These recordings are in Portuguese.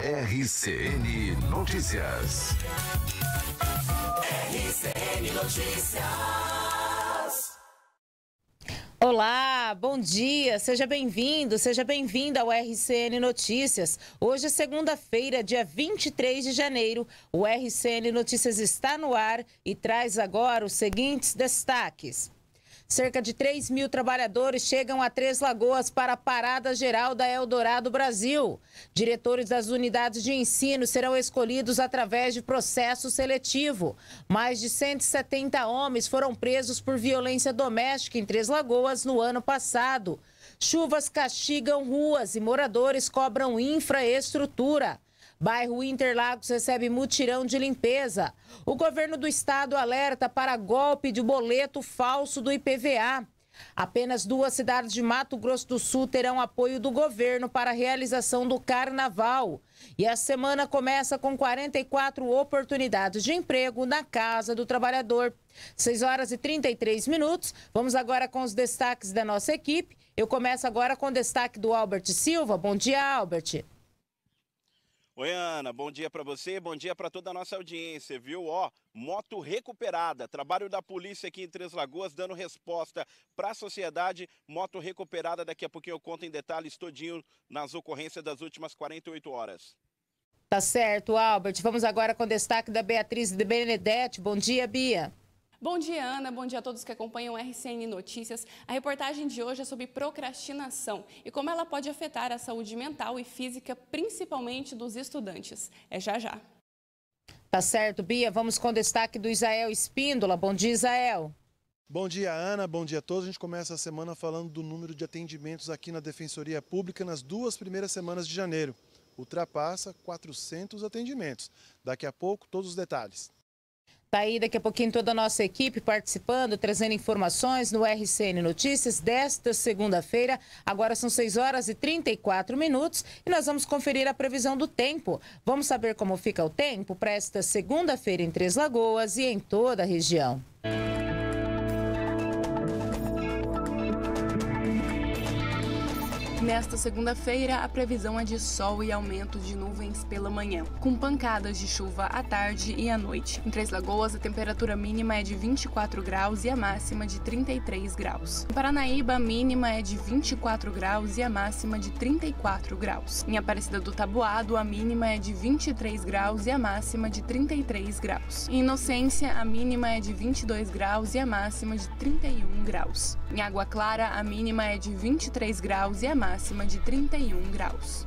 RCN Notícias. RCN Notícias. Olá, bom dia, seja bem-vindo, seja bem-vinda ao RCN Notícias. Hoje é segunda-feira, dia 23 de janeiro. O RCN Notícias está no ar e traz agora os seguintes destaques. Cerca de 3 mil trabalhadores chegam a Três Lagoas para a Parada Geral da Eldorado Brasil. Diretores das unidades de ensino serão escolhidos através de processo seletivo. Mais de 170 homens foram presos por violência doméstica em Três Lagoas no ano passado. Chuvas castigam ruas e moradores cobram infraestrutura. Bairro Interlagos recebe mutirão de limpeza. O governo do estado alerta para golpe de boleto falso do IPVA. Apenas duas cidades de Mato Grosso do Sul terão apoio do governo para a realização do carnaval. E a semana começa com 44 oportunidades de emprego na Casa do Trabalhador. 6 horas e 33 minutos. Vamos agora com os destaques da nossa equipe. Eu começo agora com o destaque do Albert Silva. Bom dia, Albert. Oi, Ana, bom dia para você, bom dia para toda a nossa audiência, viu? Ó, moto recuperada, trabalho da polícia aqui em Três Lagoas dando resposta para a sociedade, moto recuperada, daqui a pouquinho eu conto em detalhes todinho nas ocorrências das últimas 48 horas. Tá certo, Albert. Vamos agora com destaque da Beatriz de Benedetti. Bom dia, Bia. Bom dia, Ana. Bom dia a todos que acompanham RCN Notícias. A reportagem de hoje é sobre procrastinação e como ela pode afetar a saúde mental e física, principalmente dos estudantes. É já já. Tá certo, Bia. Vamos com destaque do Isael Espíndola. Bom dia, Isael. Bom dia, Ana. Bom dia a todos. A gente começa a semana falando do número de atendimentos aqui na Defensoria Pública nas duas primeiras semanas de janeiro. Ultrapassa 400 atendimentos. Daqui a pouco, todos os detalhes. Tá aí daqui a pouquinho toda a nossa equipe participando, trazendo informações no RCN Notícias desta segunda-feira. Agora são 6 horas e 34 minutos e nós vamos conferir a previsão do tempo. Vamos saber como fica o tempo para esta segunda-feira em Três Lagoas e em toda a região. Música Nesta segunda-feira, a previsão é de sol e aumento de nuvens pela manhã, com pancadas de chuva à tarde e à noite. Em Três Lagoas, a temperatura mínima é de 24 graus e a máxima de 33 graus. Em Paranaíba, a mínima é de 24 graus e a máxima de 34 graus. Em Aparecida do Taboado, a mínima é de 23 graus e a máxima de 33 graus. Em Inocência, a mínima é de 22 graus e a máxima de 31 graus. Em Água Clara, a mínima é de 23 graus e a máxima máxima de 31 graus.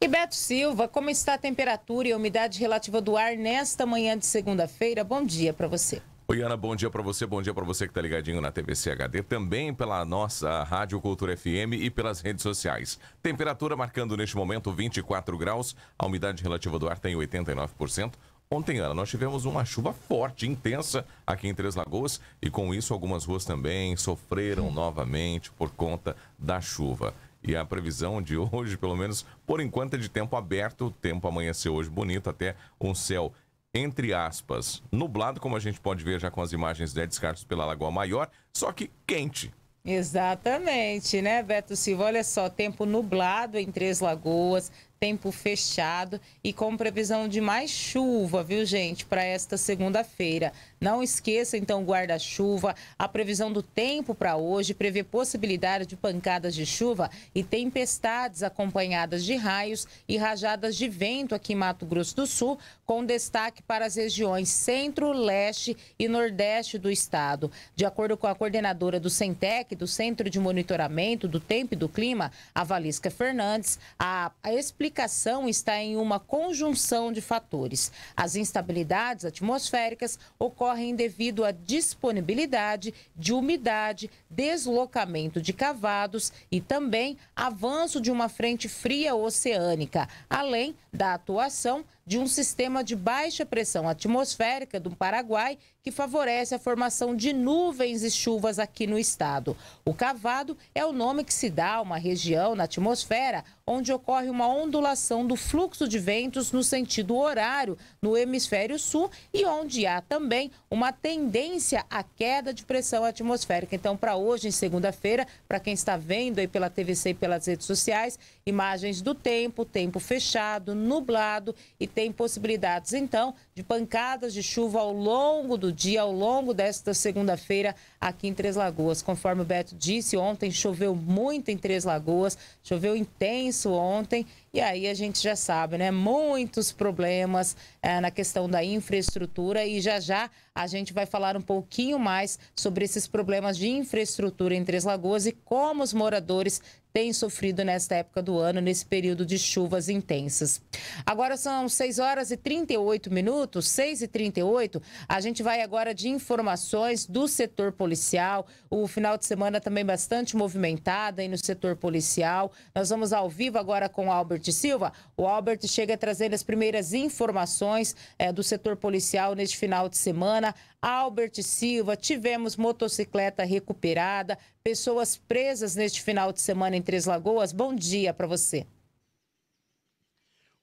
E Beto Silva, como está a temperatura e a umidade relativa do ar nesta manhã de segunda-feira? Bom dia para você. Oi, Ana, bom dia para você, bom dia para você que está ligadinho na TVC HD, também pela nossa Rádio Cultura FM e pelas redes sociais. Temperatura marcando neste momento 24 graus, a umidade relativa do ar tem tá 89%, Ontem, Ana, nós tivemos uma chuva forte, intensa aqui em Três Lagoas e com isso algumas ruas também sofreram hum. novamente por conta da chuva. E a previsão de hoje, pelo menos por enquanto, é de tempo aberto. O tempo amanheceu hoje bonito, até um céu entre aspas, nublado, como a gente pode ver já com as imagens de né, descartos pela Lagoa Maior, só que quente, Exatamente, né, Beto Silva? Olha só, tempo nublado em Três Lagoas, tempo fechado e com previsão de mais chuva, viu, gente, para esta segunda-feira. Não esqueça, então, guarda-chuva. A previsão do tempo para hoje prevê possibilidade de pancadas de chuva e tempestades acompanhadas de raios e rajadas de vento aqui em Mato Grosso do Sul, com destaque para as regiões centro, leste e nordeste do estado. De acordo com a coordenadora do Centec, do Centro de Monitoramento do Tempo e do Clima, a Valisca Fernandes, a, a explicação está em uma conjunção de fatores. As instabilidades atmosféricas ocorrem devido à disponibilidade de umidade, deslocamento de cavados e também avanço de uma frente fria oceânica, além da atuação de um sistema de baixa pressão atmosférica do Paraguai que favorece a formação de nuvens e chuvas aqui no estado. O cavado é o nome que se dá a uma região na atmosfera onde ocorre uma ondulação do fluxo de ventos no sentido horário no hemisfério sul e onde há também uma tendência à queda de pressão atmosférica. Então, para hoje, em segunda-feira, para quem está vendo aí pela TVC e pelas redes sociais, imagens do tempo, tempo fechado, nublado e tem possibilidades então de pancadas de chuva ao longo do dia ao longo desta segunda-feira aqui em Três Lagoas. Conforme o Beto disse, ontem choveu muito em Três Lagoas, choveu intenso ontem. E aí a gente já sabe, né? Muitos problemas é, na questão da infraestrutura e já já a gente vai falar um pouquinho mais sobre esses problemas de infraestrutura em Três Lagoas e como os moradores tem sofrido nesta época do ano, nesse período de chuvas intensas. Agora são 6 horas e 38 minutos, 6 e 38. A gente vai agora de informações do setor policial. O final de semana também bastante movimentado aí no setor policial. Nós vamos ao vivo agora com o Albert Silva. O Albert chega trazendo as primeiras informações é, do setor policial neste final de semana. Albert Silva, tivemos motocicleta recuperada, pessoas presas neste final de semana em Três Lagoas. Bom dia para você.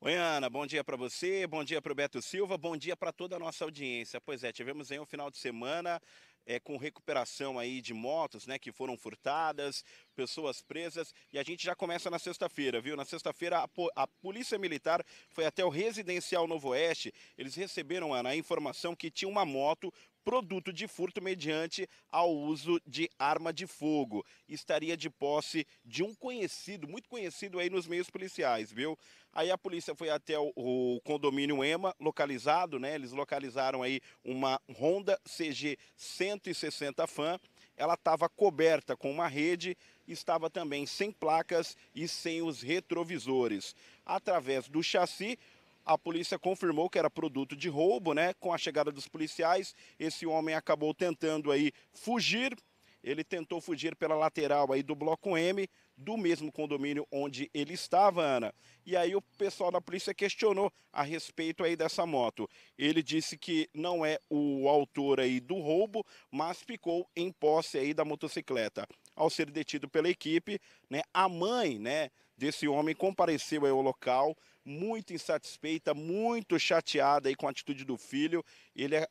Oi, Ana, bom dia para você, bom dia para o Beto Silva, bom dia para toda a nossa audiência. Pois é, tivemos aí um final de semana é, com recuperação aí de motos, né, que foram furtadas, pessoas presas. E a gente já começa na sexta-feira, viu? Na sexta-feira, a, a, Polícia Militar foi até o Residencial Novo Oeste. Eles receberam, Ana, a informação que tinha uma moto produto de furto mediante ao uso de arma de fogo. Estaria de posse de um conhecido, muito conhecido aí nos meios policiais, viu? Aí a polícia foi até o, o condomínio EMA, localizado, né? Eles localizaram aí uma Honda CG 160 Fan. Ela estava coberta com uma rede estava também sem placas e sem os retrovisores. Através do chassi, a polícia confirmou que era produto de roubo, né? Com a chegada dos policiais, esse homem acabou tentando aí fugir. Ele tentou fugir pela lateral aí do bloco M, do mesmo condomínio onde ele estava, Ana. E aí o pessoal da polícia questionou a respeito aí dessa moto. Ele disse que não é o autor aí do roubo, mas ficou em posse aí da motocicleta ao ser detido pela equipe, né, a mãe, né, desse homem compareceu ao local, muito insatisfeita, muito chateada aí com a atitude do filho. Ele, a,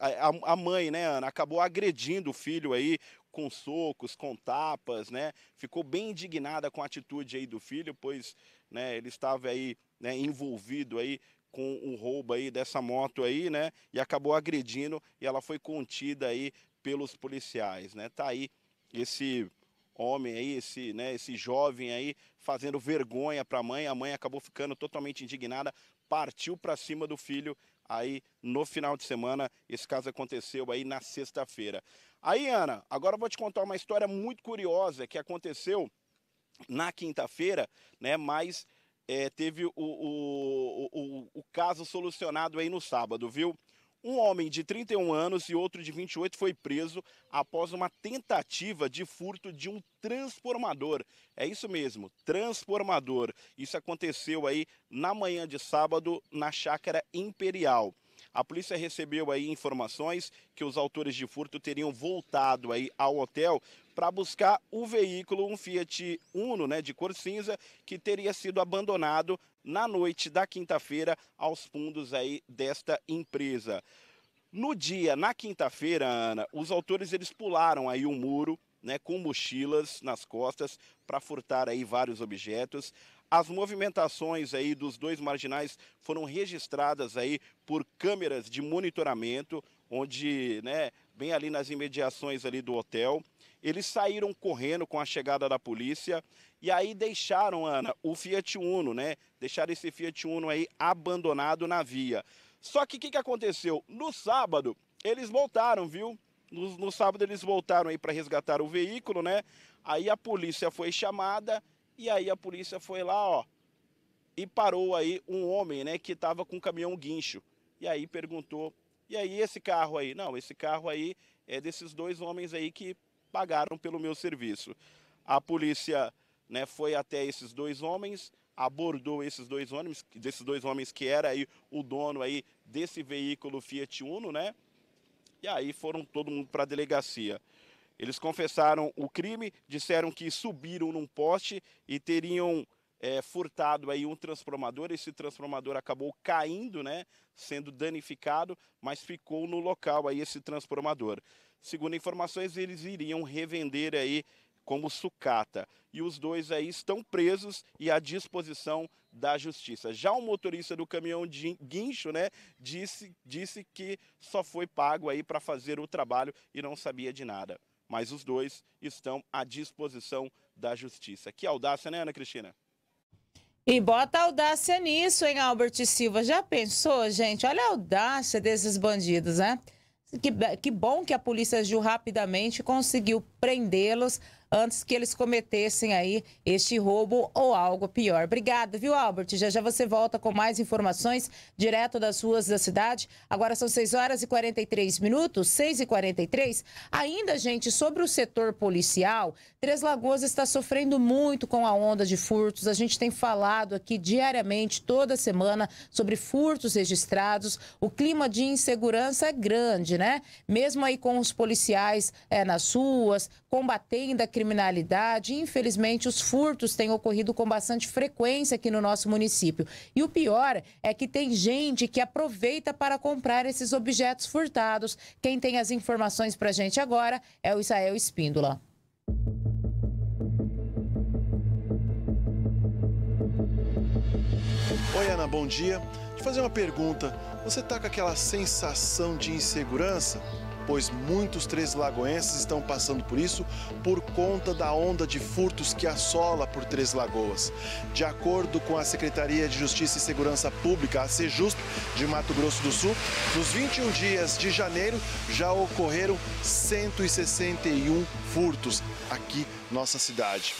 a mãe, né, Ana, acabou agredindo o filho aí com socos, com tapas, né? Ficou bem indignada com a atitude aí do filho, pois, né, ele estava aí, né, envolvido aí com o roubo aí dessa moto aí, né? E acabou agredindo e ela foi contida aí pelos policiais, né? Tá aí esse homem aí, esse, né, esse jovem aí, fazendo vergonha para a mãe. A mãe acabou ficando totalmente indignada, partiu para cima do filho aí no final de semana. Esse caso aconteceu aí na sexta-feira. Aí, Ana, agora eu vou te contar uma história muito curiosa que aconteceu na quinta-feira, né? Mas é, teve o, o, o, o caso solucionado aí no sábado, viu? Um homem de 31 anos e outro de 28 foi preso após uma tentativa de furto de um transformador. É isso mesmo, transformador. Isso aconteceu aí na manhã de sábado na chácara Imperial. A polícia recebeu aí informações que os autores de furto teriam voltado aí ao hotel para buscar o veículo, um Fiat Uno, né, de cor cinza, que teria sido abandonado na noite da quinta-feira aos fundos aí desta empresa. No dia, na quinta-feira, Ana, os autores eles pularam aí um muro, né, com mochilas nas costas para furtar aí vários objetos. As movimentações aí dos dois marginais foram registradas aí por câmeras de monitoramento, onde, né, bem ali nas imediações ali do hotel. Eles saíram correndo com a chegada da polícia e aí deixaram, Ana, o Fiat Uno, né? Deixaram esse Fiat Uno aí abandonado na via. Só que o que, que aconteceu? No sábado, eles voltaram, viu? No, no sábado eles voltaram aí para resgatar o veículo, né? Aí a polícia foi chamada e aí a polícia foi lá, ó, e parou aí um homem, né, que estava com um caminhão guincho. E aí perguntou: "E aí esse carro aí?" Não, esse carro aí é desses dois homens aí que pagaram pelo meu serviço. A polícia né, foi até esses dois homens, abordou esses dois homens, desses dois homens que era aí o dono aí desse veículo Fiat Uno, né? E aí foram todo mundo para a delegacia. Eles confessaram o crime, disseram que subiram num poste e teriam é, furtado aí um transformador. Esse transformador acabou caindo, né? Sendo danificado, mas ficou no local aí esse transformador. Segundo informações, eles iriam revender aí como sucata. E os dois aí estão presos e à disposição da justiça. Já o motorista do caminhão de guincho, né, disse, disse que só foi pago aí para fazer o trabalho e não sabia de nada. Mas os dois estão à disposição da justiça. Que audácia, né, Ana Cristina? E bota audácia nisso, hein, Albert Silva? Já pensou, gente? Olha a audácia desses bandidos, né? Que, que bom que a polícia agiu rapidamente, conseguiu prendê-los antes que eles cometessem aí este roubo ou algo pior. Obrigada, viu, Albert? Já já você volta com mais informações direto das ruas da cidade. Agora são 6 horas e 43 minutos, 6 e 43. Ainda, gente, sobre o setor policial, Três Lagoas está sofrendo muito com a onda de furtos. A gente tem falado aqui diariamente, toda semana, sobre furtos registrados. O clima de insegurança é grande, né? Mesmo aí com os policiais é, nas ruas, combatendo a criminalidade. Infelizmente, os furtos têm ocorrido com bastante frequência aqui no nosso município. E o pior é que tem gente que aproveita para comprar esses objetos furtados. Quem tem as informações para a gente agora é o Israel Espíndola. Oi, Ana, bom dia. Vou te fazer uma pergunta. Você está com aquela sensação de insegurança? pois muitos Três Lagoenses estão passando por isso por conta da onda de furtos que assola por Três Lagoas. De acordo com a Secretaria de Justiça e Segurança Pública, a Sejusp, de Mato Grosso do Sul, nos 21 dias de janeiro já ocorreram 161 furtos aqui nossa cidade.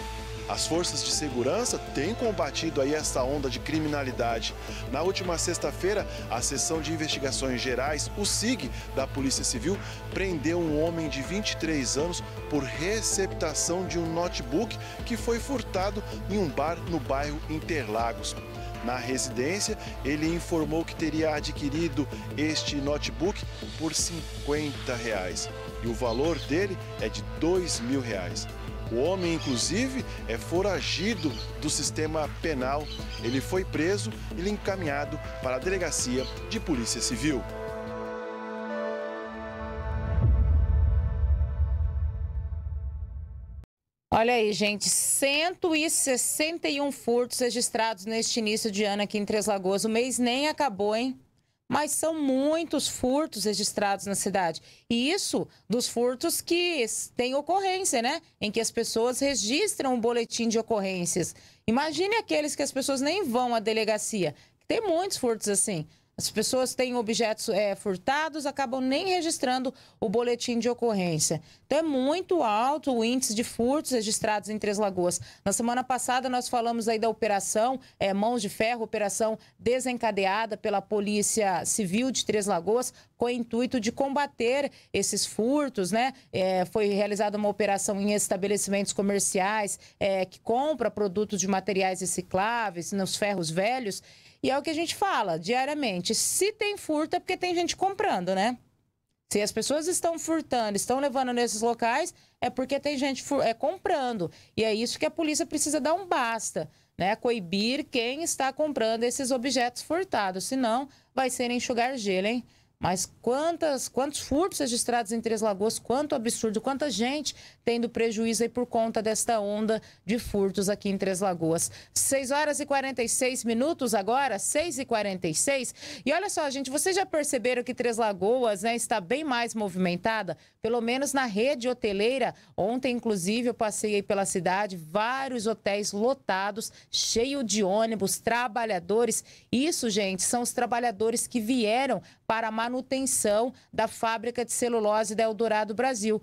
As forças de segurança têm combatido aí essa onda de criminalidade. Na última sexta-feira, a seção de investigações gerais, o SIG da Polícia Civil, prendeu um homem de 23 anos por receptação de um notebook que foi furtado em um bar no bairro Interlagos. Na residência, ele informou que teria adquirido este notebook por 50 reais e o valor dele é de dois mil reais. O homem, inclusive, é foragido do sistema penal. Ele foi preso e encaminhado para a delegacia de polícia civil. Olha aí, gente, 161 furtos registrados neste início de ano aqui em Três Lagoas. O mês nem acabou, hein? mas são muitos furtos registrados na cidade. E isso dos furtos que têm ocorrência, né? Em que as pessoas registram um boletim de ocorrências. Imagine aqueles que as pessoas nem vão à delegacia. Tem muitos furtos assim. As pessoas têm objetos é, furtados, acabam nem registrando o boletim de ocorrência. Então é muito alto o índice de furtos registrados em Três Lagoas. Na semana passada nós falamos aí da operação é, Mãos de Ferro, operação desencadeada pela Polícia Civil de Três Lagoas, com o intuito de combater esses furtos, né? É, foi realizada uma operação em estabelecimentos comerciais é, que compra produtos de materiais recicláveis, nos ferros velhos. E é o que a gente fala diariamente. Se tem furto, é porque tem gente comprando, né? Se as pessoas estão furtando, estão levando nesses locais, é porque tem gente é, comprando. E é isso que a polícia precisa dar um basta, né? Coibir quem está comprando esses objetos furtados. Senão, vai ser enxugar gelo, hein? Mas quantas, quantos furtos registrados em Três Lagoas, quanto absurdo, quanta gente tendo prejuízo aí por conta desta onda de furtos aqui em Três Lagoas. 6 horas e 46 minutos agora, 6 e 46. E olha só, gente, vocês já perceberam que Três Lagoas né, está bem mais movimentada, pelo menos na rede hoteleira. Ontem, inclusive, eu passei aí pela cidade, vários hotéis lotados, cheio de ônibus, trabalhadores. Isso, gente, são os trabalhadores que vieram para a manutenção da fábrica de celulose da Eldorado Brasil.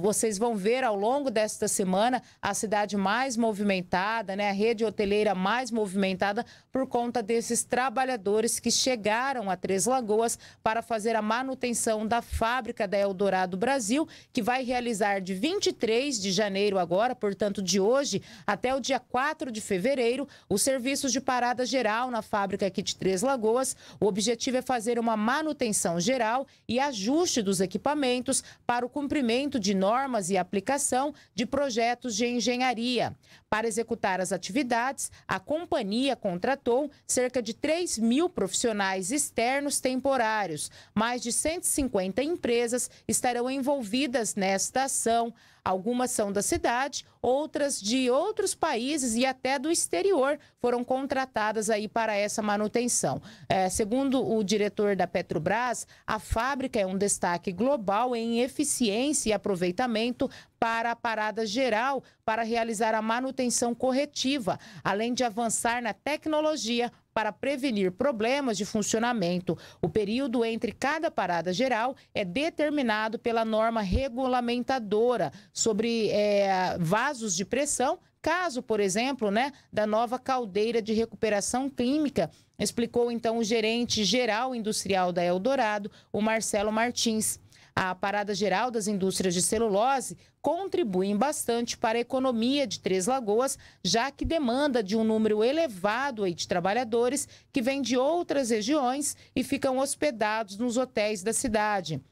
vocês vão ver ao longo desta semana a cidade mais movimentada, né, a rede hoteleira mais movimentada por conta desses trabalhadores que chegaram a Três Lagoas para fazer a manutenção da fábrica da Eldorado Brasil, que vai realizar de 23 de janeiro agora, portanto de hoje até o dia 4 de fevereiro, os serviços de parada geral na fábrica aqui de Três Lagoas. O objetivo é fazer uma manutenção manutenção geral e ajuste dos equipamentos para o cumprimento de normas e aplicação de projetos de engenharia. Para executar as atividades, a companhia contratou cerca de 3 mil profissionais externos temporários. Mais de 150 empresas estarão envolvidas nesta ação. Algumas são da cidade, outras de outros países e até do exterior foram contratadas aí para essa manutenção. É, segundo o diretor da Petrobras, a fábrica é um destaque global em eficiência e aproveitamento para a parada geral para realizar a manutenção corretiva, além de avançar na tecnologia para prevenir problemas de funcionamento. O período entre cada parada geral é determinado pela norma regulamentadora sobre é, vasos de pressão caso, por exemplo, né, da nova caldeira de recuperação clínica, explicou então o gerente geral industrial da Eldorado, o Marcelo Martins. A parada geral das indústrias de celulose contribuem bastante para a economia de Três Lagoas, já que demanda de um número elevado de trabalhadores que vêm de outras regiões e ficam hospedados nos hotéis da cidade.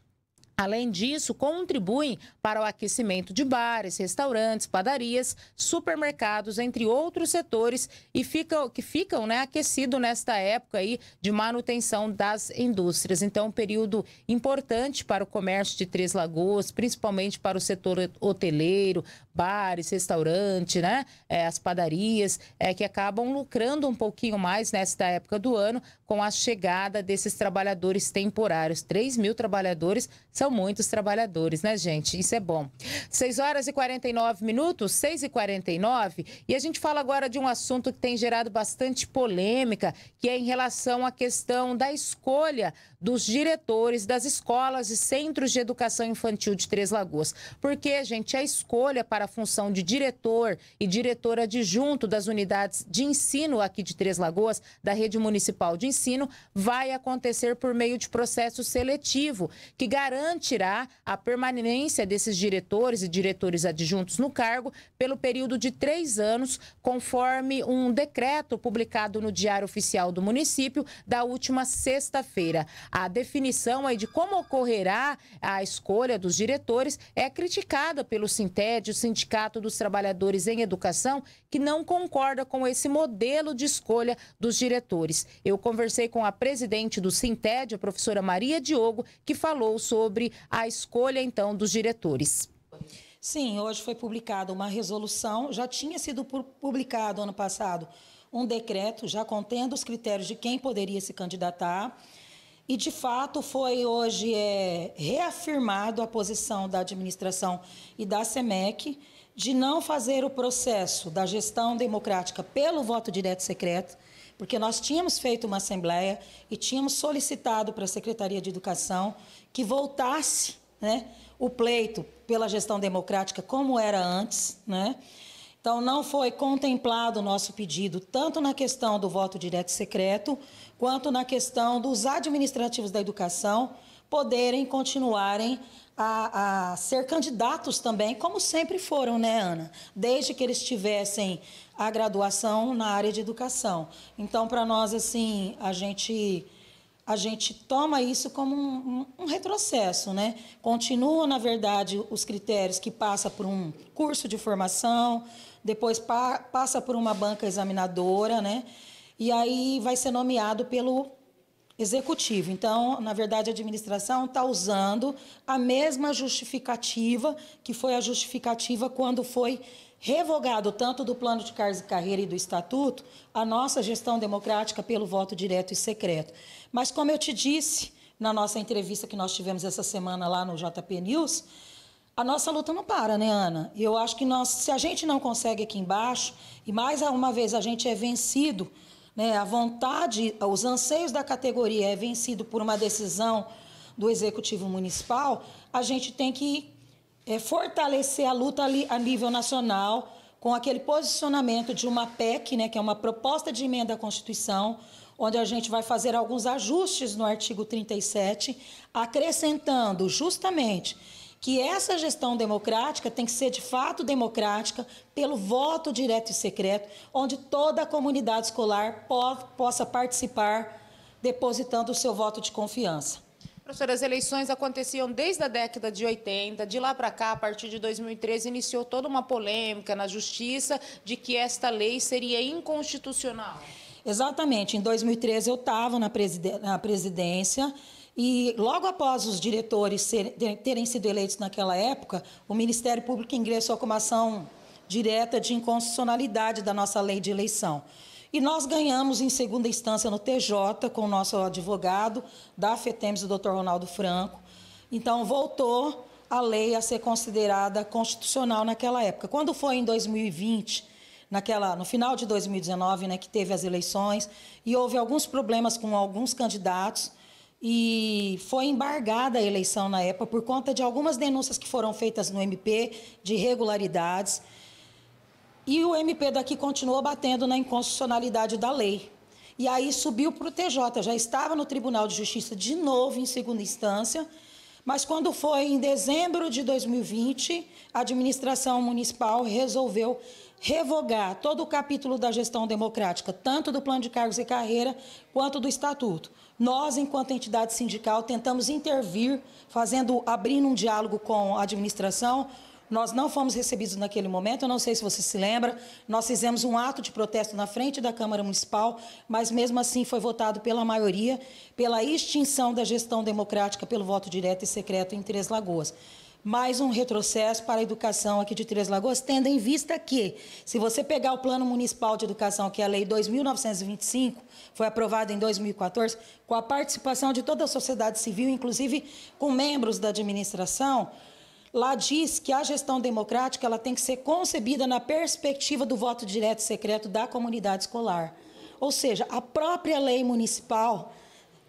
Além disso, contribuem para o aquecimento de bares, restaurantes, padarias, supermercados, entre outros setores e ficam, que ficam né, aquecidos nesta época aí de manutenção das indústrias. Então, um período importante para o comércio de Três Lagoas, principalmente para o setor hoteleiro, bares, restaurante, né, é, as padarias, é, que acabam lucrando um pouquinho mais nesta época do ano com a chegada desses trabalhadores temporários. 3 mil trabalhadores são são muitos trabalhadores, né, gente? Isso é bom. 6 horas e 49 minutos, 6 e 49, e a gente fala agora de um assunto que tem gerado bastante polêmica, que é em relação à questão da escolha dos diretores das escolas e centros de educação infantil de Três Lagoas. Porque, gente, a escolha para a função de diretor e diretora adjunto das unidades de ensino aqui de Três Lagoas, da rede municipal de ensino, vai acontecer por meio de processo seletivo, que garante mantirá a permanência desses diretores e diretores adjuntos no cargo pelo período de três anos, conforme um decreto publicado no Diário Oficial do Município da última sexta-feira. A definição aí de como ocorrerá a escolha dos diretores é criticada pelo Sinted, o Sindicato dos Trabalhadores em Educação, que não concorda com esse modelo de escolha dos diretores. Eu conversei com a presidente do Sinted, a professora Maria Diogo, que falou sobre sobre a escolha, então, dos diretores. Sim, hoje foi publicada uma resolução, já tinha sido publicado ano passado um decreto já contendo os critérios de quem poderia se candidatar. E, de fato, foi hoje é, reafirmado a posição da administração e da SEMEC de não fazer o processo da gestão democrática pelo voto direto secreto, porque nós tínhamos feito uma assembleia e tínhamos solicitado para a Secretaria de Educação que voltasse né, o pleito pela gestão democrática como era antes. Né? Então, não foi contemplado o nosso pedido, tanto na questão do voto direto e secreto, quanto na questão dos administrativos da educação poderem continuarem a, a, ser candidatos também, como sempre foram, né, Ana? Desde que eles tivessem a graduação na área de educação. Então, para nós, assim, a gente a gente toma isso como um, um, retrocesso, né? Continua, na verdade, os critérios que passa por um curso de formação, depois pa passa por uma banca examinadora, né? E aí vai ser nomeado pelo executivo. Então, na verdade, a administração está usando a mesma justificativa que foi a justificativa quando foi revogado tanto do plano de carreira e do estatuto, a nossa gestão democrática pelo voto direto e secreto. Mas, como eu te disse na nossa entrevista que nós tivemos essa semana lá no JP News, a nossa luta não para, né, Ana? E Eu acho que nós, se a gente não consegue aqui embaixo, e mais uma vez a gente é vencido, né, a vontade, os anseios da categoria é vencido por uma decisão do Executivo Municipal, a gente tem que é, fortalecer a luta ali, a nível nacional com aquele posicionamento de uma PEC, né, que é uma proposta de emenda à Constituição, onde a gente vai fazer alguns ajustes no artigo 37, acrescentando justamente que essa gestão democrática tem que ser de fato democrática pelo voto direto e secreto, onde toda a comunidade escolar po possa participar depositando o seu voto de confiança. Professora, as eleições aconteciam desde a década de 80, de lá para cá, a partir de 2013, iniciou toda uma polêmica na justiça de que esta lei seria inconstitucional. Exatamente, em 2013 eu estava na, na presidência e logo após os diretores terem sido eleitos naquela época, o Ministério Público ingressou com uma ação direta de inconstitucionalidade da nossa lei de eleição. E nós ganhamos em segunda instância no TJ com o nosso advogado da FETEMES, o Dr. Ronaldo Franco. Então voltou a lei a ser considerada constitucional naquela época. Quando foi em 2020, naquela, no final de 2019, né, que teve as eleições e houve alguns problemas com alguns candidatos e foi embargada a eleição na época por conta de algumas denúncias que foram feitas no MP de irregularidades. E o MP daqui continuou batendo na inconstitucionalidade da lei. E aí subiu para o TJ, já estava no Tribunal de Justiça de novo, em segunda instância. Mas quando foi em dezembro de 2020, a administração municipal resolveu revogar todo o capítulo da gestão democrática, tanto do plano de cargos e carreira quanto do estatuto. Nós, enquanto entidade sindical, tentamos intervir, fazendo abrindo um diálogo com a administração, nós não fomos recebidos naquele momento, eu não sei se você se lembra. Nós fizemos um ato de protesto na frente da Câmara Municipal, mas mesmo assim foi votado pela maioria pela extinção da gestão democrática pelo voto direto e secreto em Três Lagoas. Mais um retrocesso para a educação aqui de Três Lagoas, tendo em vista que, se você pegar o Plano Municipal de Educação, que é a Lei 2925, foi aprovada em 2014, com a participação de toda a sociedade civil, inclusive com membros da administração, Lá diz que a gestão democrática ela tem que ser concebida na perspectiva do voto direto e secreto da comunidade escolar. Ou seja, a própria lei municipal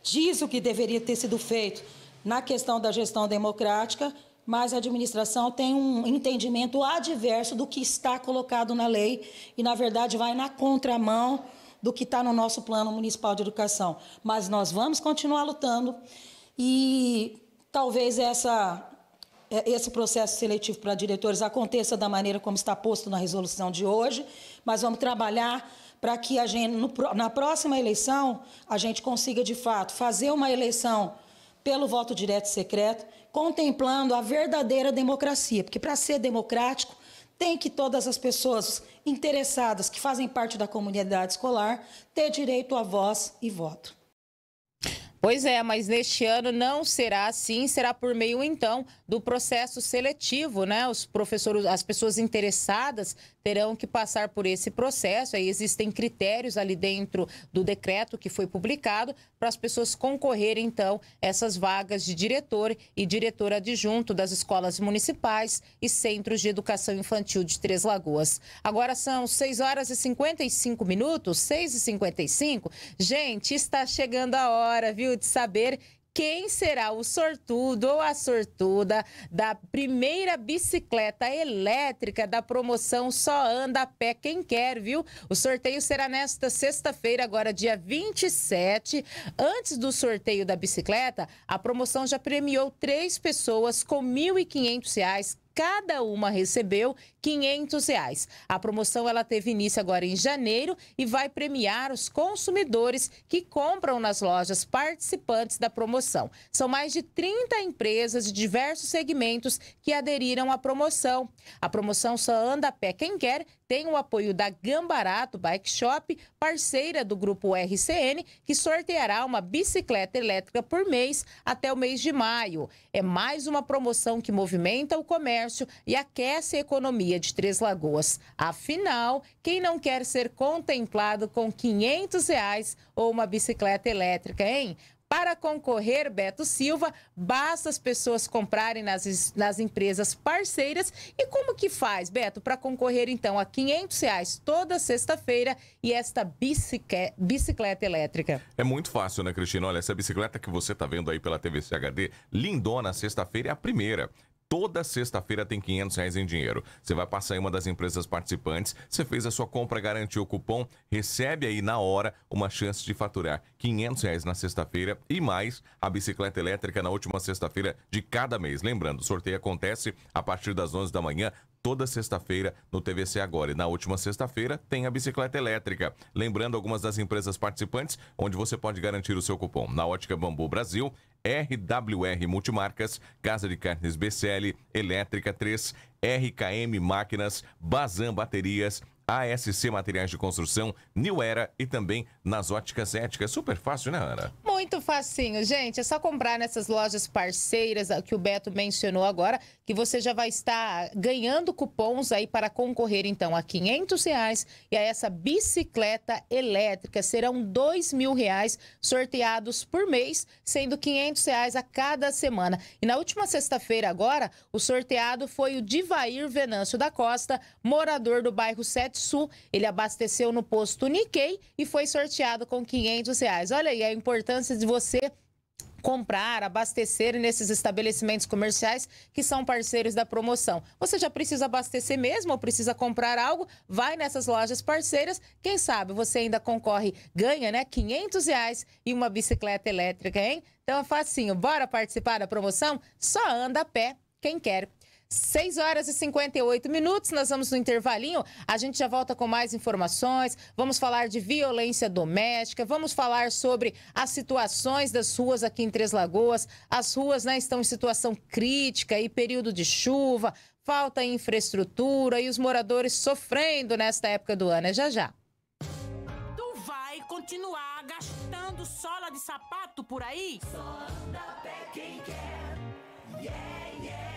diz o que deveria ter sido feito na questão da gestão democrática, mas a administração tem um entendimento adverso do que está colocado na lei e, na verdade, vai na contramão do que está no nosso plano municipal de educação. Mas nós vamos continuar lutando e talvez essa é, esse processo seletivo para diretores aconteça da maneira como está posto na resolução de hoje, mas vamos trabalhar para que a gente, no, na próxima eleição a gente consiga, de fato, fazer uma eleição pelo voto direto e secreto, contemplando a verdadeira democracia, porque para ser democrático tem que todas as pessoas interessadas que fazem parte da comunidade escolar ter direito a voz e voto. Pois é, mas neste ano não será assim, será por meio então do processo seletivo, né? Os professores, as pessoas interessadas terão que passar por esse processo. Aí existem critérios ali dentro do decreto que foi publicado para as pessoas concorrerem, então, essas vagas de diretor e diretor adjunto das escolas municipais e centros de educação infantil de Três Lagoas. Agora são 6 horas e 55 minutos, 6 e 55. Gente, está chegando a hora, viu, de saber quem será o sortudo ou a sortuda da primeira bicicleta elétrica da promoção Só Anda a Pé Quem Quer, viu? O sorteio será nesta sexta-feira, agora dia 27. Antes do sorteio da bicicleta, a promoção já premiou três pessoas com R$ 1.500 cada uma recebeu R$ 500. Reais. A promoção ela teve início agora em janeiro e vai premiar os consumidores que compram nas lojas participantes da promoção. São mais de 30 empresas de diversos segmentos que aderiram à promoção. A promoção só anda a pé quem quer tem o apoio da Gambarato Bike Shop, parceira do grupo RCN, que sorteará uma bicicleta elétrica por mês até o mês de maio. É mais uma promoção que movimenta o comércio e aquece a economia de Três Lagoas. Afinal, quem não quer ser contemplado com R$ 500 reais ou uma bicicleta elétrica, hein? Para concorrer, Beto Silva, basta as pessoas comprarem nas, nas empresas parceiras. E como que faz, Beto, para concorrer então a 500 reais toda sexta-feira e esta bicicleta, bicicleta elétrica? É muito fácil, né, Cristina? Olha, essa bicicleta que você está vendo aí pela TV CHD, lindona, sexta-feira é a primeira. Toda sexta-feira tem 500 reais em dinheiro. Você vai passar em uma das empresas participantes, você fez a sua compra, garantiu o cupom, recebe aí na hora uma chance de faturar 500 reais na sexta-feira e mais a bicicleta elétrica na última sexta-feira de cada mês. Lembrando, o sorteio acontece a partir das 11 da manhã toda sexta-feira no TVC Agora. E na última sexta-feira tem a bicicleta elétrica. Lembrando algumas das empresas participantes, onde você pode garantir o seu cupom. Na Ótica Bambu Brasil, RWR Multimarcas, Casa de Carnes BCL, Elétrica 3, RKM Máquinas, Bazan Baterias, ASC Materiais de Construção, New Era e também nas óticas éticas. Super fácil, né, Ana? Muito facinho, gente. É só comprar nessas lojas parceiras que o Beto mencionou agora, que você já vai estar ganhando cupons aí para concorrer, então, a 500 reais e a essa bicicleta elétrica. Serão 2 mil reais sorteados por mês, sendo 500 reais a cada semana. E na última sexta-feira agora, o sorteado foi o Divair Venâncio da Costa, morador do bairro Sete Sul. Ele abasteceu no posto Nikkei e foi sorteado com 500 reais. Olha aí a importância de você comprar, abastecer nesses estabelecimentos comerciais que são parceiros da promoção. Você já precisa abastecer mesmo ou precisa comprar algo? Vai nessas lojas parceiras. Quem sabe você ainda concorre, ganha, né? 500 reais e uma bicicleta elétrica, hein? Então é facinho. Bora participar da promoção? Só anda a pé quem quer. 6 horas e 58 minutos, nós vamos no intervalinho. A gente já volta com mais informações. Vamos falar de violência doméstica, vamos falar sobre as situações das ruas aqui em Três Lagoas. As ruas né, estão em situação crítica e período de chuva, falta de infraestrutura e os moradores sofrendo nesta época do ano. É já já. Tu vai continuar gastando sola de sapato por aí? Só pé quem quer. Yeah, yeah.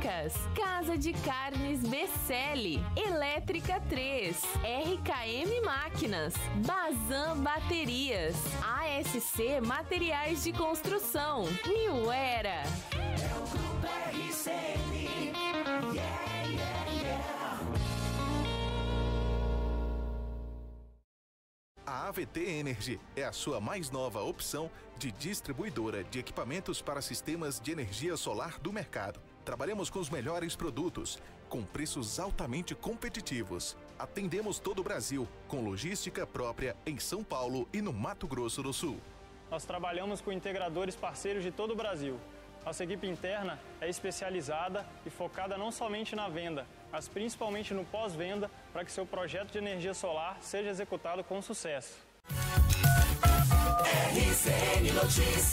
Casa de Carnes Becelli, Elétrica 3, RKM Máquinas, Bazan Baterias, ASC Materiais de Construção, New Era. É o Grupo RCN. A AVT Energy é a sua mais nova opção de distribuidora de equipamentos para sistemas de energia solar do mercado. Trabalhamos com os melhores produtos, com preços altamente competitivos. Atendemos todo o Brasil, com logística própria em São Paulo e no Mato Grosso do Sul. Nós trabalhamos com integradores parceiros de todo o Brasil. Nossa equipe interna é especializada e focada não somente na venda, mas principalmente no pós-venda para que seu projeto de energia solar seja executado com sucesso. RCN Notícias.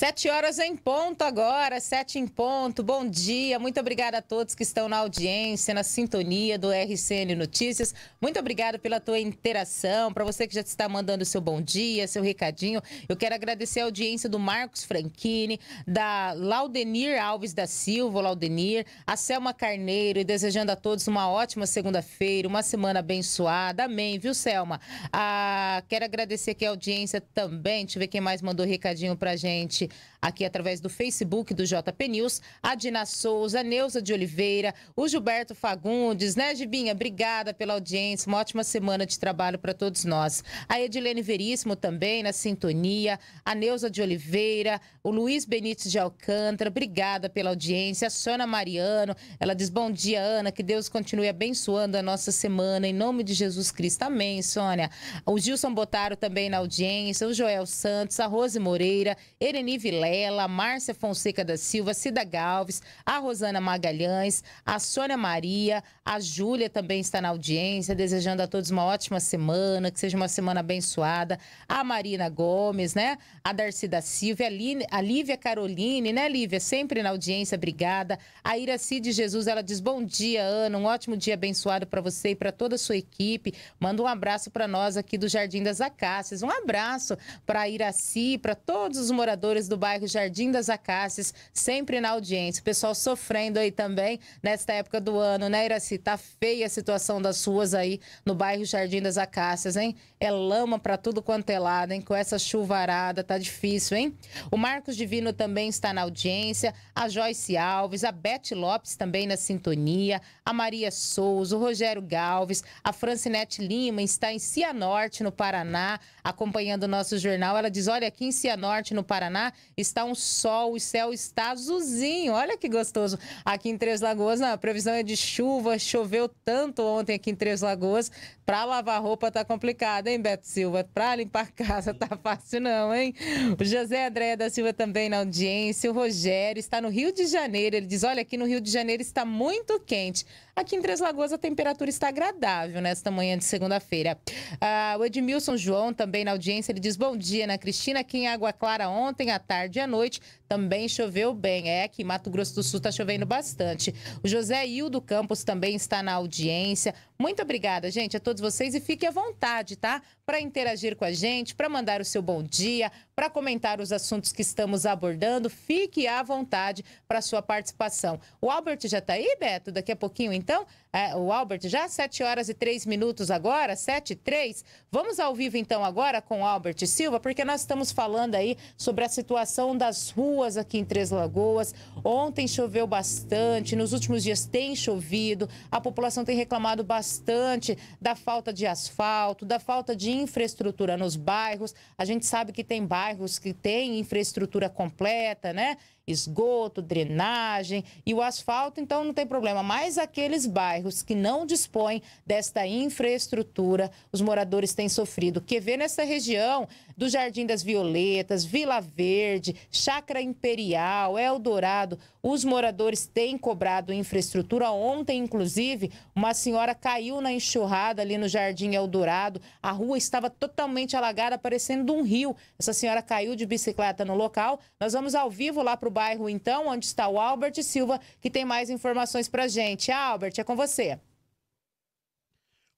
Sete horas em ponto agora, sete em ponto. Bom dia, muito obrigada a todos que estão na audiência, na sintonia do RCN Notícias. Muito obrigada pela tua interação, para você que já está mandando seu bom dia, seu recadinho. Eu quero agradecer a audiência do Marcos Franchini, da Laudenir Alves da Silva, Laudenir, a Selma Carneiro e desejando a todos uma ótima segunda-feira, uma semana abençoada. Amém, viu, Selma? Ah, quero agradecer aqui a audiência também. Deixa eu ver quem mais mandou recadinho pra gente aqui através do Facebook do JP News, a Dina Souza, a Neuza de Oliveira, o Gilberto Fagundes, né, Gibinha? Obrigada pela audiência, uma ótima semana de trabalho para todos nós. A Edilene Veríssimo também na sintonia, a Neuza de Oliveira, o Luiz Benítez de Alcântara, obrigada pela audiência, a Sona Mariano, ela diz bom dia, Ana, que Deus continue abençoando a nossa semana, em nome de Jesus Cristo. Amém, Sônia. O Gilson Botaro também na audiência, o Joel Santos, a Rose Moreira, Ereni Vilela, Márcia Fonseca da Silva, Cida Galves, a Rosana Magalhães, a Sônia Maria, a Júlia também está na audiência, desejando a todos uma ótima semana, que seja uma semana abençoada. A Marina Gomes, né? A Darcy da Silva, a, Lívia, a Lívia Caroline, né, Lívia? Sempre na audiência, obrigada. A de Jesus, ela diz: Bom dia, Ana, um ótimo dia abençoado para você e para toda a sua equipe. Manda um abraço para nós aqui do Jardim das Acácias. Um abraço para Iraci, para todos os moradores moradores do bairro Jardim das Acácias, sempre na audiência. O pessoal sofrendo aí também nesta época do ano, né, Iraci? Tá feia a situação das ruas aí no bairro Jardim das Acácias, hein? É lama para tudo quanto é lado, hein? Com essa chuvarada, tá difícil, hein? O Marcos Divino também está na audiência, a Joyce Alves, a Beth Lopes também na sintonia, a Maria Souza, o Rogério Galves, a Francinete Lima está em Cianorte, no Paraná, acompanhando o nosso jornal. Ela diz: olha, aqui em Cianorte, no Paraná, está um sol, o céu está azulzinho. Olha que gostoso. Aqui em Três Lagoas, não, a previsão é de chuva, choveu tanto ontem aqui em Três Lagoas. Para lavar roupa tá complicado, hein, Beto Silva? Para limpar casa tá fácil não, hein? O José Andréia da Silva também na audiência. O Rogério está no Rio de Janeiro. Ele diz: "Olha, aqui no Rio de Janeiro está muito quente. Aqui em Três Lagoas a temperatura está agradável nesta manhã de segunda-feira. Ah, o Edmilson João, também na audiência, ele diz: Bom dia, Ana Cristina. Aqui em Água Clara, ontem à tarde e à noite, também choveu bem. É, aqui em Mato Grosso do Sul está chovendo bastante. O José Hildo Campos também está na audiência. Muito obrigada, gente, a todos vocês e fique à vontade, tá? Para interagir com a gente, para mandar o seu bom dia, para comentar os assuntos que estamos abordando, fique à vontade para sua participação. O Albert já está aí, Beto? Daqui a pouquinho, então? É, o Albert, já 7 horas e 3 minutos agora, 7 e 3. Vamos ao vivo, então, agora com o Albert Silva, porque nós estamos falando aí sobre a situação das ruas aqui em Três Lagoas. Ontem choveu bastante, nos últimos dias tem chovido, a população tem reclamado bastante bastante da falta de asfalto, da falta de infraestrutura nos bairros. A gente sabe que tem bairros que têm infraestrutura completa, né? esgoto, drenagem e o asfalto, então não tem problema. Mas aqueles bairros que não dispõem desta infraestrutura, os moradores têm sofrido. Que vê nessa região do Jardim das Violetas, Vila Verde, Chácara Imperial, Eldorado, os moradores têm cobrado infraestrutura. Ontem, inclusive, uma senhora caiu na enxurrada ali no Jardim Eldorado. A rua estava totalmente alagada, parecendo um rio. Essa senhora caiu de bicicleta no local. Nós vamos ao vivo lá para o bairro, então, onde está o Albert Silva, que tem mais informações para gente. Albert, é com você.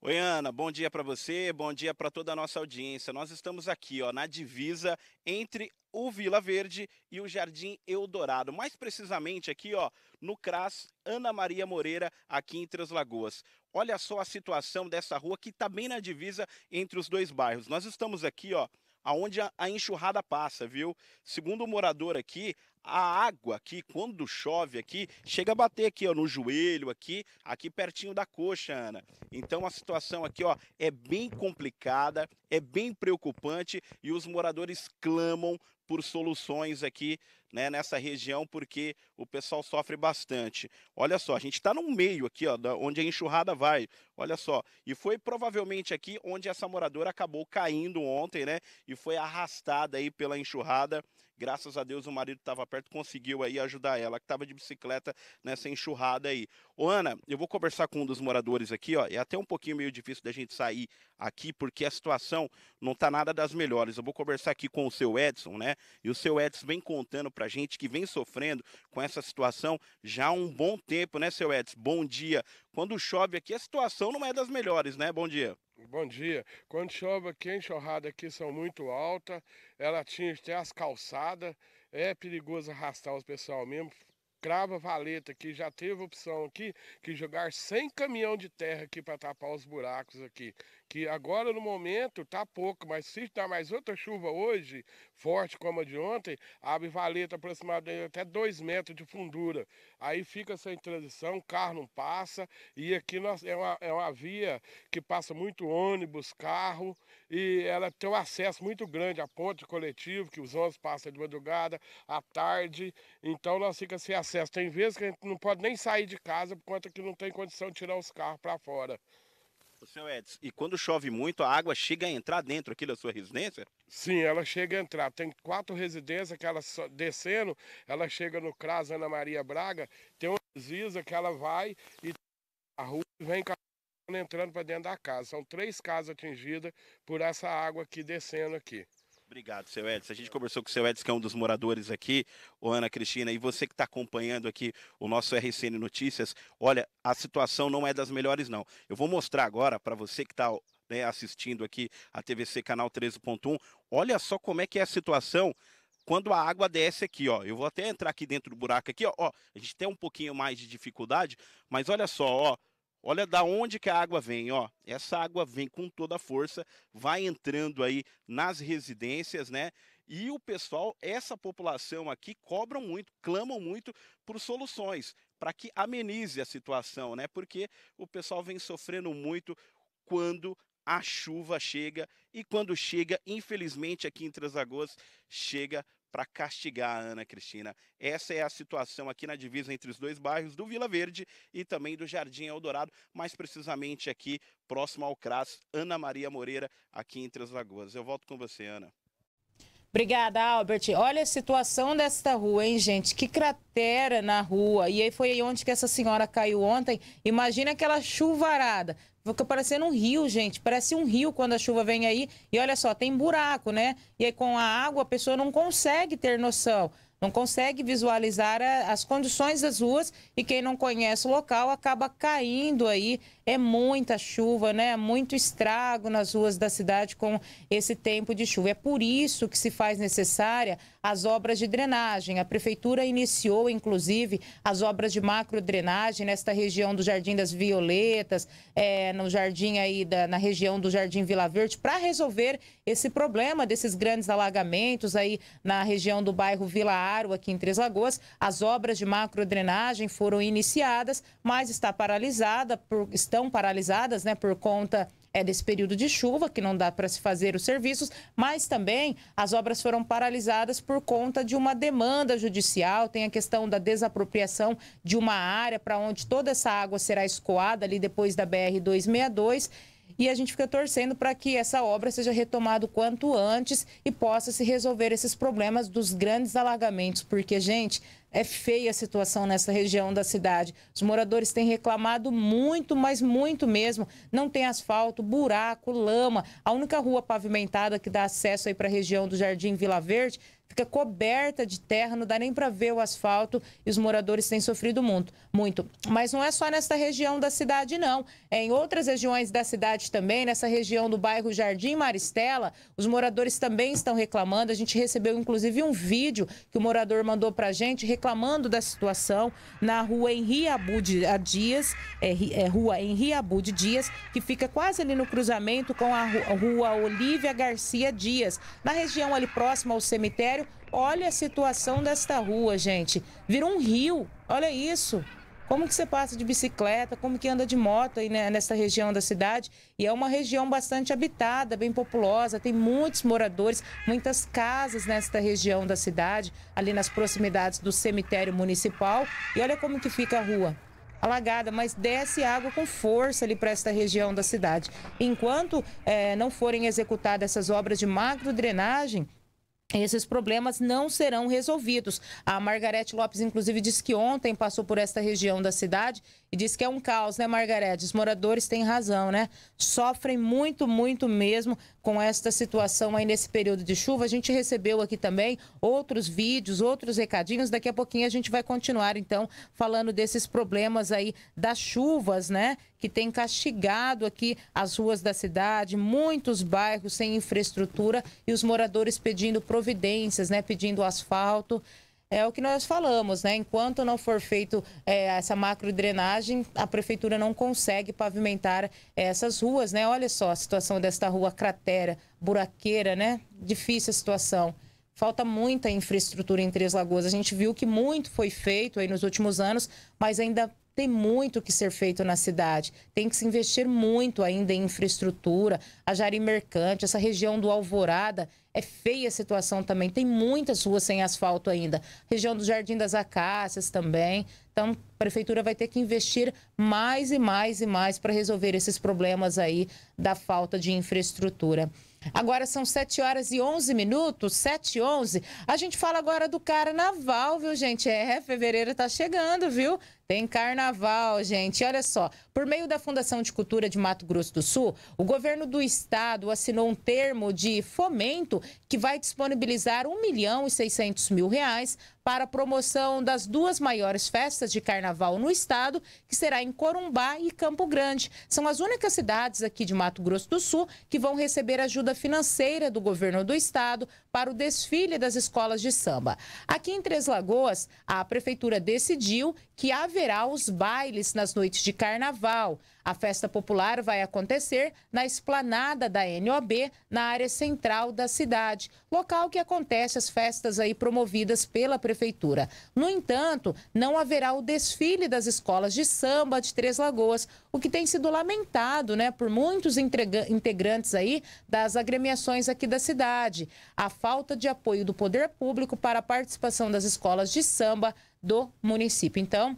Oi, Ana, bom dia para você, bom dia para toda a nossa audiência. Nós estamos aqui ó, na divisa entre o Vila Verde e o Jardim Eldorado. Mais precisamente aqui ó, no CRAS Ana Maria Moreira, aqui em Três Lagoas. Olha só a situação dessa rua que está bem na divisa entre os dois bairros. Nós estamos aqui, ó, aonde a, enxurrada passa, viu? Segundo o morador aqui, a água aqui, quando chove aqui, chega a bater aqui, ó, no joelho aqui, aqui pertinho da coxa, Ana. Então a situação aqui, ó, é bem complicada, é bem preocupante e os moradores clamam por soluções aqui né, nessa região, porque o pessoal sofre bastante. Olha só, a gente está no meio aqui, ó, da, onde a enxurrada vai. Olha só, e foi provavelmente aqui onde essa moradora acabou caindo ontem, né? E foi arrastada aí pela enxurrada. Graças a Deus o marido estava perto, conseguiu aí ajudar ela, que estava de bicicleta nessa enxurrada aí. Ô, Ana, eu vou conversar com um dos moradores aqui, ó. É até um pouquinho meio difícil da gente sair aqui, porque a situação situação não está nada das melhores. Eu vou conversar aqui com o seu Edson, né? E o seu Edson vem contando para gente que vem sofrendo com essa situação já há um bom tempo, né, seu Edson? Bom dia. Quando chove aqui, a situação não é das melhores, né? Bom dia. Bom dia. Quando chove aqui, a enxurrada aqui são muito alta, ela atinge até as calçadas, é perigoso arrastar os pessoal mesmo, crava valeta que já teve opção aqui, que jogar sem caminhão de terra aqui para tapar os buracos aqui. Que agora no momento tá pouco, mas se dá mais outra chuva hoje, forte como a de ontem, abre valeta aproximadamente até 2 metros de fundura. Aí fica sem transição, carro não passa, e aqui nós, é, uma, é uma via que passa muito ônibus, carro, e ela tem um acesso muito grande a ponte coletivo, que os ônibus passam de madrugada, à tarde, então nós fica sem acesso acesso. Tem vezes que a gente não pode nem sair de casa por conta que não tem condição de tirar os carros para fora. O senhor Edson, e quando chove muito, a água chega a entrar dentro aqui da sua residência? Sim, ela chega a entrar. Tem quatro residências que ela descendo, ela chega no Cras Ana Maria Braga, tem uma desvisa que ela vai e a rua vem entrando para dentro da casa. São três casas atingidas por essa água aqui descendo aqui. Obrigado, seu Edson. A gente conversou com o seu Edson, que é um dos moradores aqui, o Ana Cristina, e você que está acompanhando aqui o nosso RCN Notícias. Olha, a situação não é das melhores, não. Eu vou mostrar agora para você que está né, assistindo aqui a TVC Canal 13.1. Olha só como é que é a situação quando a água desce aqui, ó. Eu vou até entrar aqui dentro do buraco aqui, ó. ó a gente tem um pouquinho mais de dificuldade, mas olha só, ó. Olha da onde que a água vem, ó. Essa água vem com toda a força, vai entrando aí nas residências, né? E o pessoal, essa população aqui cobram muito, clamam muito por soluções para que amenize a situação, né? Porque o pessoal vem sofrendo muito quando a chuva chega e quando chega, infelizmente aqui em Três Lagoas, chega para castigar a Ana Cristina. Essa é a situação aqui na divisa entre os dois bairros do Vila Verde e também do Jardim Eldorado, mais precisamente aqui próximo ao CRAS, Ana Maria Moreira, aqui entre as Lagoas. Eu volto com você, Ana. Obrigada, Albert. Olha a situação desta rua, hein, gente? Que cratera na rua. E aí foi aí onde que essa senhora caiu ontem. Imagina aquela chuvarada. Fica parecendo um rio, gente. Parece um rio quando a chuva vem aí. E olha só, tem buraco, né? E aí com a água a pessoa não consegue ter noção, não consegue visualizar eh, as condições das ruas. E quem não conhece o local acaba caindo aí é muita chuva, né? Muito estrago nas ruas da cidade com esse tempo de chuva. É por isso que se faz necessária as obras de drenagem. A prefeitura iniciou, inclusive, as obras de macro drenagem nesta região do Jardim das Violetas, é, no jardim aí da, na região do Jardim Vila Verde, para resolver esse problema desses grandes alagamentos aí na região do bairro Vila Aro, aqui em Três Lagoas. As obras de macro drenagem foram iniciadas, mas está paralisada por estão paralisadas né, por conta é, desse período de chuva, que não dá para se fazer os serviços, mas também as obras foram paralisadas por conta de uma demanda judicial. Tem a questão da desapropriação de uma área para onde toda essa água será escoada ali depois da BR-262 e a gente fica torcendo para que essa obra seja retomada o quanto antes e possa se resolver esses problemas dos grandes alagamentos, porque, gente, é feia a situação nessa região da cidade. Os moradores têm reclamado muito, mas muito mesmo. Não tem asfalto, buraco, lama. A única rua pavimentada que dá acesso aí para a região do Jardim Vila Verde fica coberta de terra, não dá nem para ver o asfalto e os moradores têm sofrido muito, muito. Mas não é só nessa região da cidade, não. É em outras regiões da cidade também, nessa região do bairro Jardim Maristela, os moradores também estão reclamando. A gente recebeu, inclusive, um vídeo que o morador mandou para a gente reclamando da situação na rua Henri Abud Dias, é, é, rua Henri Abud Dias, que fica quase ali no cruzamento com a rua Olívia Garcia Dias, na região ali próxima ao cemitério Olha a situação desta rua, gente. Virou um rio. Olha isso. Como que você passa de bicicleta, como que anda de moto aí né, nessa região da cidade? E é uma região bastante habitada, bem populosa, tem muitos moradores, muitas casas nesta região da cidade, ali nas proximidades do cemitério municipal. E olha como que fica a rua alagada, mas desce água com força ali para esta região da cidade. Enquanto eh, não forem executadas essas obras de macro drenagem, esses problemas não serão resolvidos. A Margarete Lopes, inclusive, disse que ontem passou por esta região da cidade e disse que é um caos, né, Margarete? Os moradores têm razão, né? Sofrem muito, muito mesmo com esta situação aí nesse período de chuva. A gente recebeu aqui também outros vídeos, outros recadinhos. Daqui a pouquinho a gente vai continuar, então, falando desses problemas aí das chuvas, né? que tem castigado aqui as ruas da cidade, muitos bairros sem infraestrutura e os moradores pedindo providências, né? Pedindo asfalto. É o que nós falamos, né? Enquanto não for feito é, essa macro drenagem, a prefeitura não consegue pavimentar é, essas ruas, né? Olha só a situação desta rua cratera, buraqueira, né? Difícil a situação falta muita infraestrutura em Três Lagoas. A gente viu que muito foi feito aí nos últimos anos, mas ainda tem muito que ser feito na cidade. Tem que se investir muito ainda em infraestrutura. A Jari Mercante, essa região do Alvorada, é feia a situação também. Tem muitas ruas sem asfalto ainda. Região do Jardim das Acácias também. Então, a prefeitura vai ter que investir mais e mais e mais para resolver esses problemas aí da falta de infraestrutura. Agora são 7 horas e 11 minutos, 7 e 11. A gente fala agora do carnaval, viu, gente? É, fevereiro tá chegando, viu? Tem carnaval, gente. Olha só, por meio da Fundação de Cultura de Mato Grosso do Sul, o governo do estado assinou um termo de fomento que vai disponibilizar 1 milhão e 600 mil reais para a promoção das duas maiores festas de carnaval no estado, que será em Corumbá e Campo Grande. São as únicas cidades aqui de Mato Grosso do Sul que vão receber ajuda financeira do governo do estado para o desfile das escolas de samba. Aqui em Três Lagoas, a prefeitura decidiu que haverá os bailes nas noites de carnaval. A festa popular vai acontecer na esplanada da NOB, na área central da cidade, local que acontece as festas aí promovidas pela prefeitura. No entanto, não haverá o desfile das escolas de samba de Três Lagoas, o que tem sido lamentado né, por muitos integrantes aí das agremiações aqui da cidade. A falta de apoio do poder público para a participação das escolas de samba do município. Então,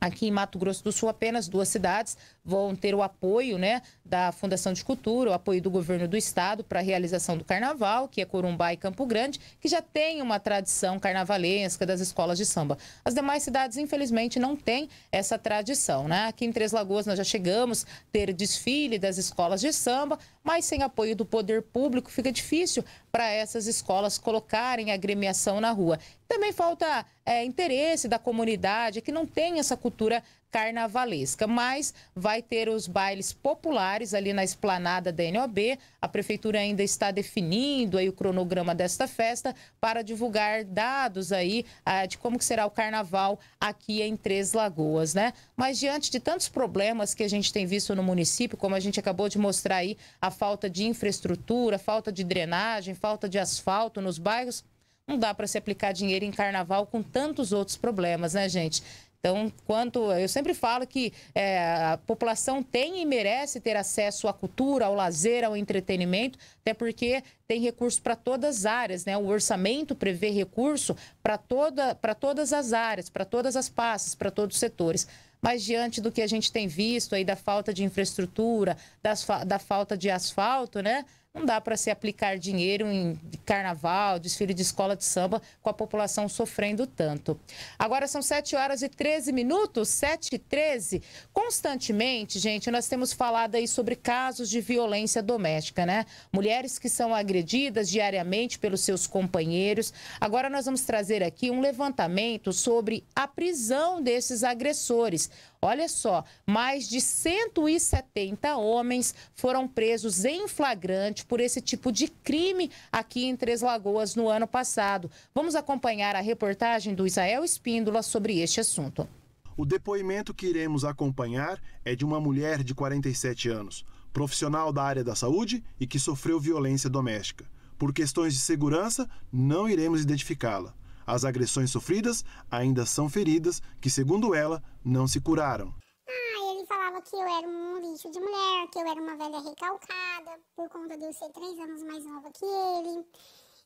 Aqui em Mato Grosso do Sul, apenas duas cidades vão ter o apoio né, da Fundação de Cultura, o apoio do governo do estado para a realização do carnaval, que é Corumbá e Campo Grande, que já tem uma tradição carnavalesca das escolas de samba. As demais cidades, infelizmente, não têm essa tradição. Né? Aqui em Três Lagoas nós já chegamos a ter desfile das escolas de samba, mas sem apoio do poder público fica difícil para essas escolas colocarem a gremiação na rua. Também falta é, interesse da comunidade, que não tem essa cultura carnavalesca, mas vai ter os bailes populares ali na esplanada da NOB. A prefeitura ainda está definindo aí o cronograma desta festa para divulgar dados aí ah, de como que será o carnaval aqui em Três Lagoas, né? Mas diante de tantos problemas que a gente tem visto no município, como a gente acabou de mostrar aí, a falta de infraestrutura, falta de drenagem, falta de asfalto nos bairros, não dá para se aplicar dinheiro em carnaval com tantos outros problemas, né, gente? Então, quanto eu sempre falo que é, a população tem e merece ter acesso à cultura, ao lazer, ao entretenimento, até porque tem recurso para todas as áreas, né? O orçamento prevê recurso para toda, para todas as áreas, para todas as passas, para todos os setores. Mas diante do que a gente tem visto aí da falta de infraestrutura, das, da falta de asfalto, né? Não dá para se aplicar dinheiro em carnaval, desfile de escola de samba, com a população sofrendo tanto. Agora são 7 horas e 13 minutos, 7 e 13. Constantemente, gente, nós temos falado aí sobre casos de violência doméstica, né? Mulheres que são agredidas diariamente pelos seus companheiros. Agora nós vamos trazer aqui um levantamento sobre a prisão desses agressores. Olha só, mais de 170 homens foram presos em flagrante por esse tipo de crime aqui em Três Lagoas no ano passado. Vamos acompanhar a reportagem do Israel Espíndola sobre este assunto. O depoimento que iremos acompanhar é de uma mulher de 47 anos, profissional da área da saúde e que sofreu violência doméstica. Por questões de segurança, não iremos identificá-la. As agressões sofridas ainda são feridas que, segundo ela, não se curaram. Ah, ele falava que eu era um lixo de mulher, que eu era uma velha recalcada, por conta de eu ser três anos mais nova que ele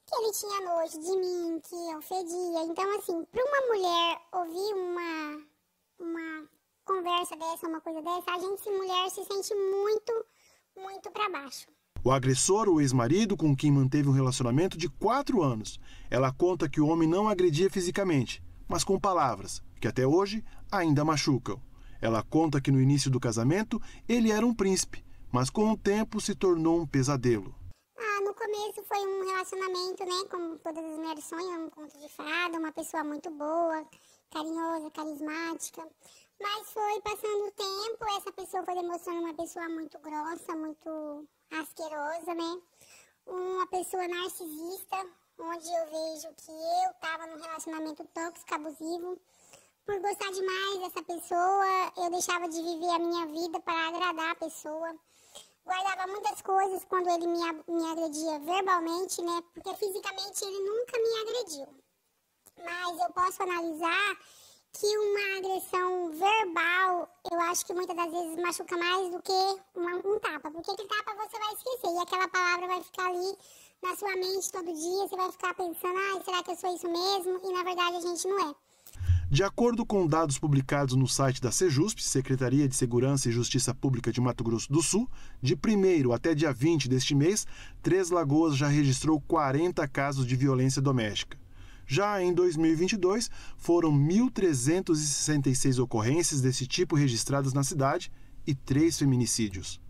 que ele tinha nojo de mim, que eu fedia. Então, assim, para uma mulher ouvir uma, uma conversa dessa, uma coisa dessa, a gente, mulher, se sente muito, muito para baixo. O agressor, o ex-marido, com quem manteve um relacionamento de quatro anos. Ela conta que o homem não agredia fisicamente, mas com palavras, que até hoje ainda machucam. Ela conta que no início do casamento ele era um príncipe, mas com o tempo se tornou um pesadelo. Ah, no começo foi um relacionamento, né? Como todas as mulheres sonham, um conto de fada, uma pessoa muito boa, carinhosa, carismática. Mas foi passando o tempo, essa pessoa foi demonstrando uma pessoa muito grossa, muito asquerosa, né? Uma pessoa narcisista, onde eu vejo que eu estava num relacionamento tóxico, abusivo. Por gostar demais dessa pessoa, eu deixava de viver a minha vida para agradar a pessoa. Guardava muitas coisas quando ele me, me agredia verbalmente, né? Porque fisicamente ele nunca me agrediu. Mas eu posso analisar que uma agressão verbal, eu acho que muitas das vezes machuca mais do que uma, um tapa. Porque aquele tapa você vai esquecer e aquela palavra vai ficar ali na sua mente todo dia. Você vai ficar pensando, ah, será que eu sou isso mesmo? E na verdade a gente não é. De acordo com dados publicados no site da Sejusp, Secretaria de Segurança e Justiça Pública de Mato Grosso do Sul, de 1 até dia 20 deste mês, Três Lagoas já registrou 40 casos de violência doméstica. Já em 2022, foram 1.366 ocorrências desse tipo registradas na cidade e três feminicídios.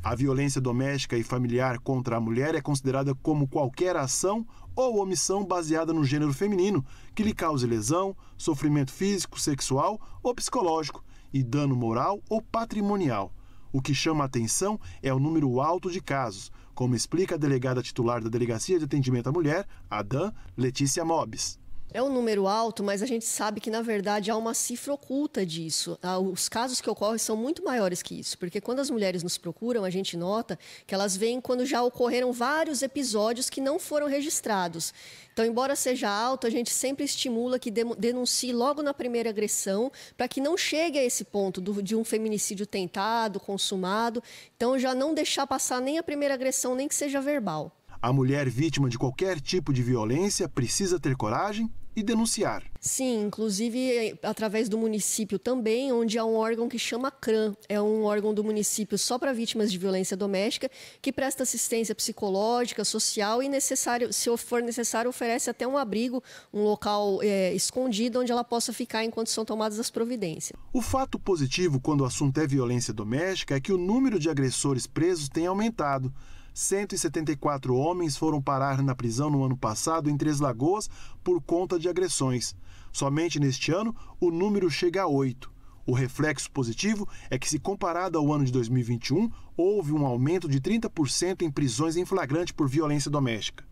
A violência doméstica e familiar contra a mulher é considerada como qualquer ação ou omissão baseada no gênero feminino que lhe cause lesão, sofrimento físico, sexual ou psicológico e dano moral ou patrimonial o que chama a atenção é o número alto de casos, como explica a delegada titular da Delegacia de Atendimento à Mulher, ADAM, Letícia Mobis. É um número alto, mas a gente sabe que, na verdade, há uma cifra oculta disso. Ah, os casos que ocorrem são muito maiores que isso, porque quando as mulheres nos procuram, a gente nota que elas vêm quando já ocorreram vários episódios que não foram registrados. Então, embora seja alto, a gente sempre estimula que denuncie logo na primeira agressão, para que não chegue a esse ponto de um feminicídio tentado, consumado. Então, já não deixar passar nem a primeira agressão, nem que seja verbal. A mulher vítima de qualquer tipo de violência precisa ter coragem e denunciar. Sim, inclusive através do município também, onde há um órgão que chama CRAM. É um órgão do município só para vítimas de violência doméstica, que presta assistência psicológica, social e, necessário, se for necessário, oferece até um abrigo, um local é, escondido onde ela possa ficar enquanto são tomadas as providências. O fato positivo quando o assunto é violência doméstica é que o número de agressores presos tem aumentado. 174 homens foram parar na prisão no ano passado em Três Lagoas por conta de agressões. Somente neste ano, o número chega a oito. O reflexo positivo é que, se comparado ao ano de 2021, houve um aumento de 30% em prisões em flagrante por violência doméstica.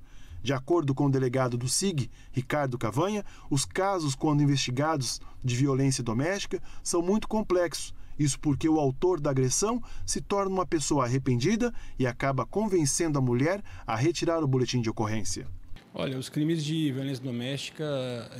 De acordo com o delegado do SIG, Ricardo Cavanha, os casos quando investigados de violência doméstica são muito complexos isso porque o autor da agressão se torna uma pessoa arrependida e acaba convencendo a mulher a retirar o boletim de ocorrência. Olha, os crimes de violência doméstica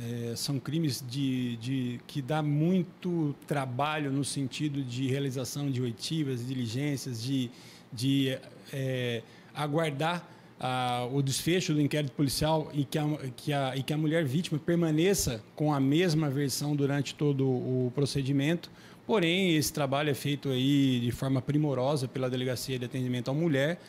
é, são crimes de, de, que dá muito trabalho no sentido de realização de oitivas, diligências, de, de é, aguardar a, ah, o desfecho do inquérito policial e que, a, que a, e que a mulher vítima permaneça com a mesma versão durante todo o procedimento. Porém, esse trabalho é feito aí de forma primorosa pela Delegacia de Atendimento à Mulher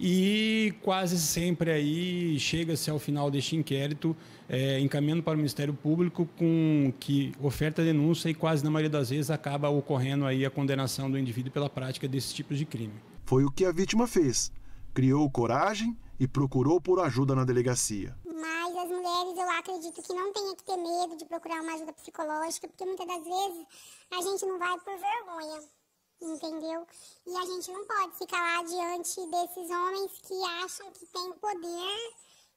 e quase sempre aí chega-se ao final deste inquérito é, encaminhando para o Ministério Público com que oferta denúncia e quase na maioria das vezes acaba ocorrendo aí a condenação do indivíduo pela prática desse tipo de crime. Foi o que a vítima fez. Criou coragem e procurou por ajuda na delegacia. Mas as mulheres eu acredito que não tenha que ter medo de procurar uma ajuda psicológica, porque muitas das vezes a gente não vai por vergonha, entendeu? E a gente não pode ficar lá diante desses homens que acham que tem poder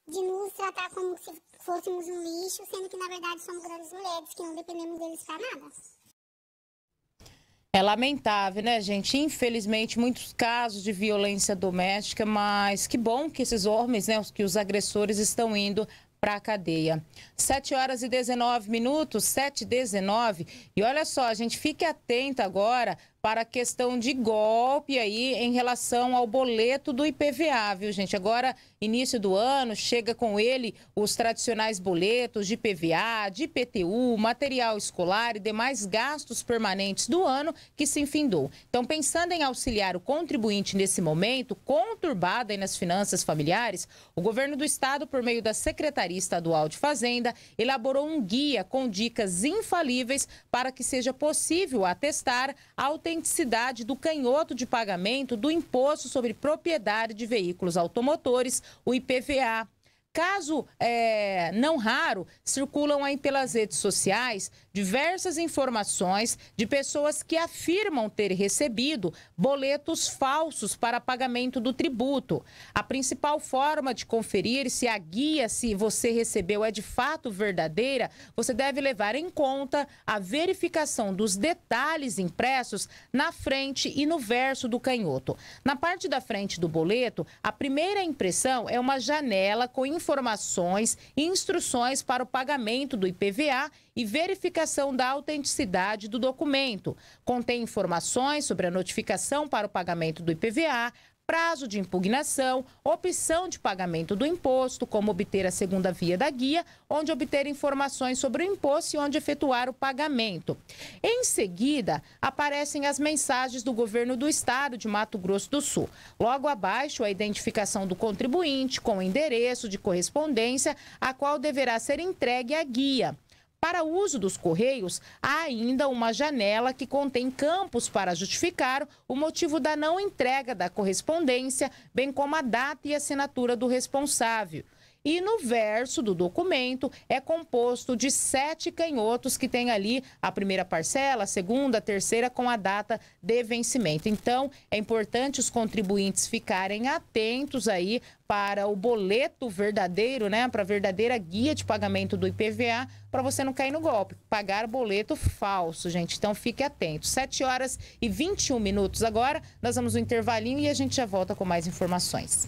de nos tratar como se fôssemos um lixo, sendo que na verdade somos grandes mulheres que não dependemos deles para nada. É lamentável, né, gente? Infelizmente, muitos casos de violência doméstica, mas que bom que esses homens, né, que os agressores estão indo para a cadeia. 7 horas e 19 minutos, 7 e 19. E olha só, a gente fique atento agora para a questão de golpe aí em relação ao boleto do IPVA, viu, gente? Agora início do ano, chega com ele os tradicionais boletos de PVA, de IPTU, material escolar e demais gastos permanentes do ano que se enfindou. Então, pensando em auxiliar o contribuinte nesse momento conturbado aí nas finanças familiares, o governo do estado, por meio da Secretaria Estadual de Fazenda, elaborou um guia com dicas infalíveis para que seja possível atestar a autenticidade do canhoto de pagamento do imposto sobre propriedade de veículos automotores o IPVA. Caso é, não raro, circulam aí pelas redes sociais diversas informações de pessoas que afirmam ter recebido boletos falsos para pagamento do tributo. A principal forma de conferir se a guia se você recebeu é de fato verdadeira, você deve levar em conta a verificação dos detalhes impressos na frente e no verso do canhoto. Na parte da frente do boleto, a primeira impressão é uma janela com informações e instruções para o pagamento do IPVA e verificação da autenticidade do documento. Contém informações sobre a notificação para o pagamento do IPVA, prazo de impugnação, opção de pagamento do imposto, como obter a segunda via da guia, onde obter informações sobre o imposto e onde efetuar o pagamento. Em seguida, aparecem as mensagens do governo do estado de Mato Grosso do Sul. Logo abaixo, a identificação do contribuinte com endereço de correspondência, a qual deverá ser entregue a guia. Para o uso dos Correios, há ainda uma janela que contém campos para justificar o motivo da não entrega da correspondência, bem como a data e assinatura do responsável. E no verso do documento é composto de sete canhotos que tem ali a primeira parcela, a segunda, a terceira com a data de vencimento. Então, é importante os contribuintes ficarem atentos aí para o boleto verdadeiro, né, para a verdadeira guia de pagamento do IPVA, para você não cair no golpe. Pagar boleto falso, gente. Então fique atento. 7 horas e 21 minutos agora. Nós vamos no intervalinho e a gente já volta com mais informações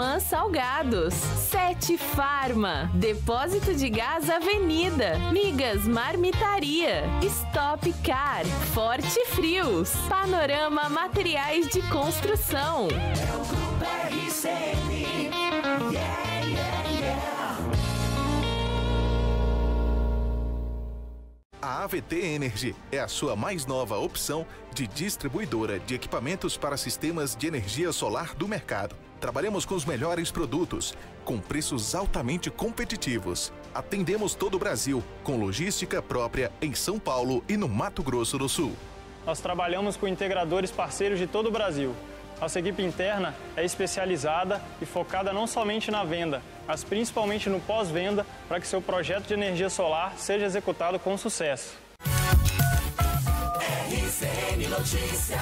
Quitman Salgados, Sete Farma, Depósito de Gás Avenida, Migas Marmitaria, Stop Car, Forte Frios, Panorama Materiais de Construção. É o Grupo RCN. Yeah, yeah, yeah. A AVT Energy é a sua mais nova opção de distribuidora de equipamentos para sistemas de energia solar do mercado. Trabalhamos com os melhores produtos, com preços altamente competitivos. Atendemos todo o Brasil, com logística própria em São Paulo e no Mato Grosso do Sul. Nós trabalhamos com integradores parceiros de todo o Brasil. Nossa equipe interna é especializada e focada não somente na venda, mas principalmente no pós-venda para que seu projeto de energia solar seja executado com sucesso. RCN Notícias.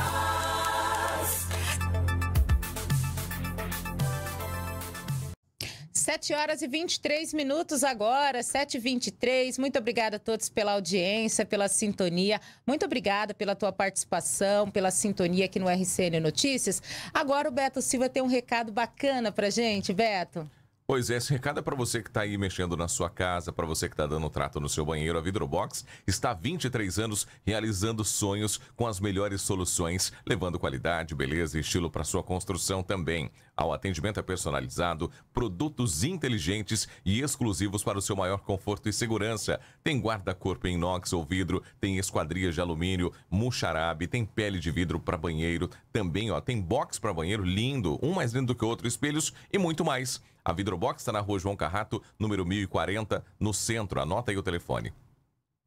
7 horas e 23 minutos agora, 7h23. Muito obrigada a todos pela audiência, pela sintonia. Muito obrigada pela tua participação, pela sintonia aqui no RCN Notícias. Agora o Beto Silva tem um recado bacana pra gente, Beto. Pois é, esse recado é para você que está aí mexendo na sua casa, para você que está dando trato no seu banheiro. A Vidrobox está há 23 anos realizando sonhos com as melhores soluções, levando qualidade, beleza e estilo para sua construção também. Ao atendimento é personalizado, produtos inteligentes e exclusivos para o seu maior conforto e segurança. Tem guarda-corpo em inox ou vidro, tem esquadrias de alumínio, muxarabe, tem pele de vidro para banheiro, também ó, tem box para banheiro lindo, um mais lindo que o outro, espelhos e muito mais. A Vidrobox está na rua João Carrato, número 1040, no centro. Anota aí o telefone.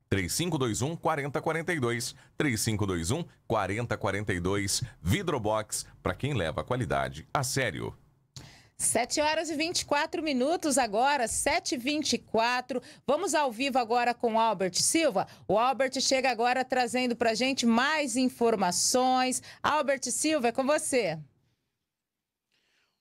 3521 4042, 3521 4042, Vidrobox, para quem leva a qualidade a sério. 7 horas e 24 minutos agora, 7h24. Vamos ao vivo agora com Albert Silva. O Albert chega agora trazendo para gente mais informações. Albert Silva, é com você.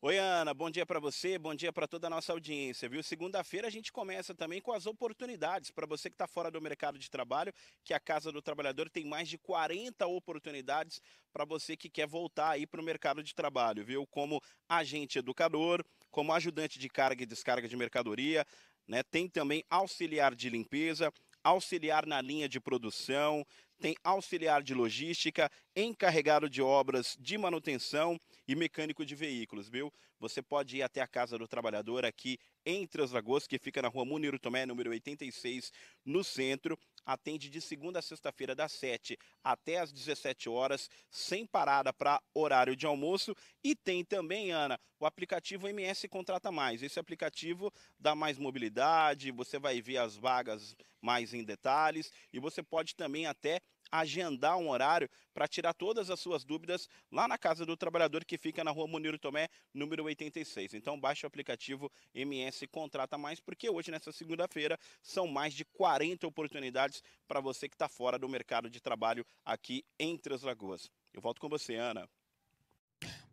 Oi, Ana, bom dia para você, bom dia para toda a nossa audiência, viu? Segunda-feira a gente começa também com as oportunidades para você que está fora do mercado de trabalho, que a Casa do Trabalhador tem mais de 40 oportunidades para você que quer voltar aí para o mercado de trabalho, viu? Como agente educador, como ajudante de carga e descarga de mercadoria, né? Tem também auxiliar de limpeza, auxiliar na linha de produção, tem auxiliar de logística, encarregado de obras de manutenção e mecânico de veículos, viu? Você pode ir até a Casa do Trabalhador aqui em Três Lagoas, que fica na rua Muniro Tomé, número 86, no centro. Atende de segunda a sexta-feira, das 7 até as 17 horas, sem parada para horário de almoço. E tem também, Ana, o aplicativo MS Contrata Mais. Esse aplicativo dá mais mobilidade, você vai ver as vagas mais em detalhes e você pode também até agendar um horário para tirar todas as suas dúvidas lá na Casa do Trabalhador, que fica na rua Muniro Tomé, número 86. Então baixe o aplicativo MS Contrata Mais, porque hoje, nessa segunda-feira, são mais de 40 oportunidades para você que está fora do mercado de trabalho aqui em Três Lagoas. Eu volto com você, Ana.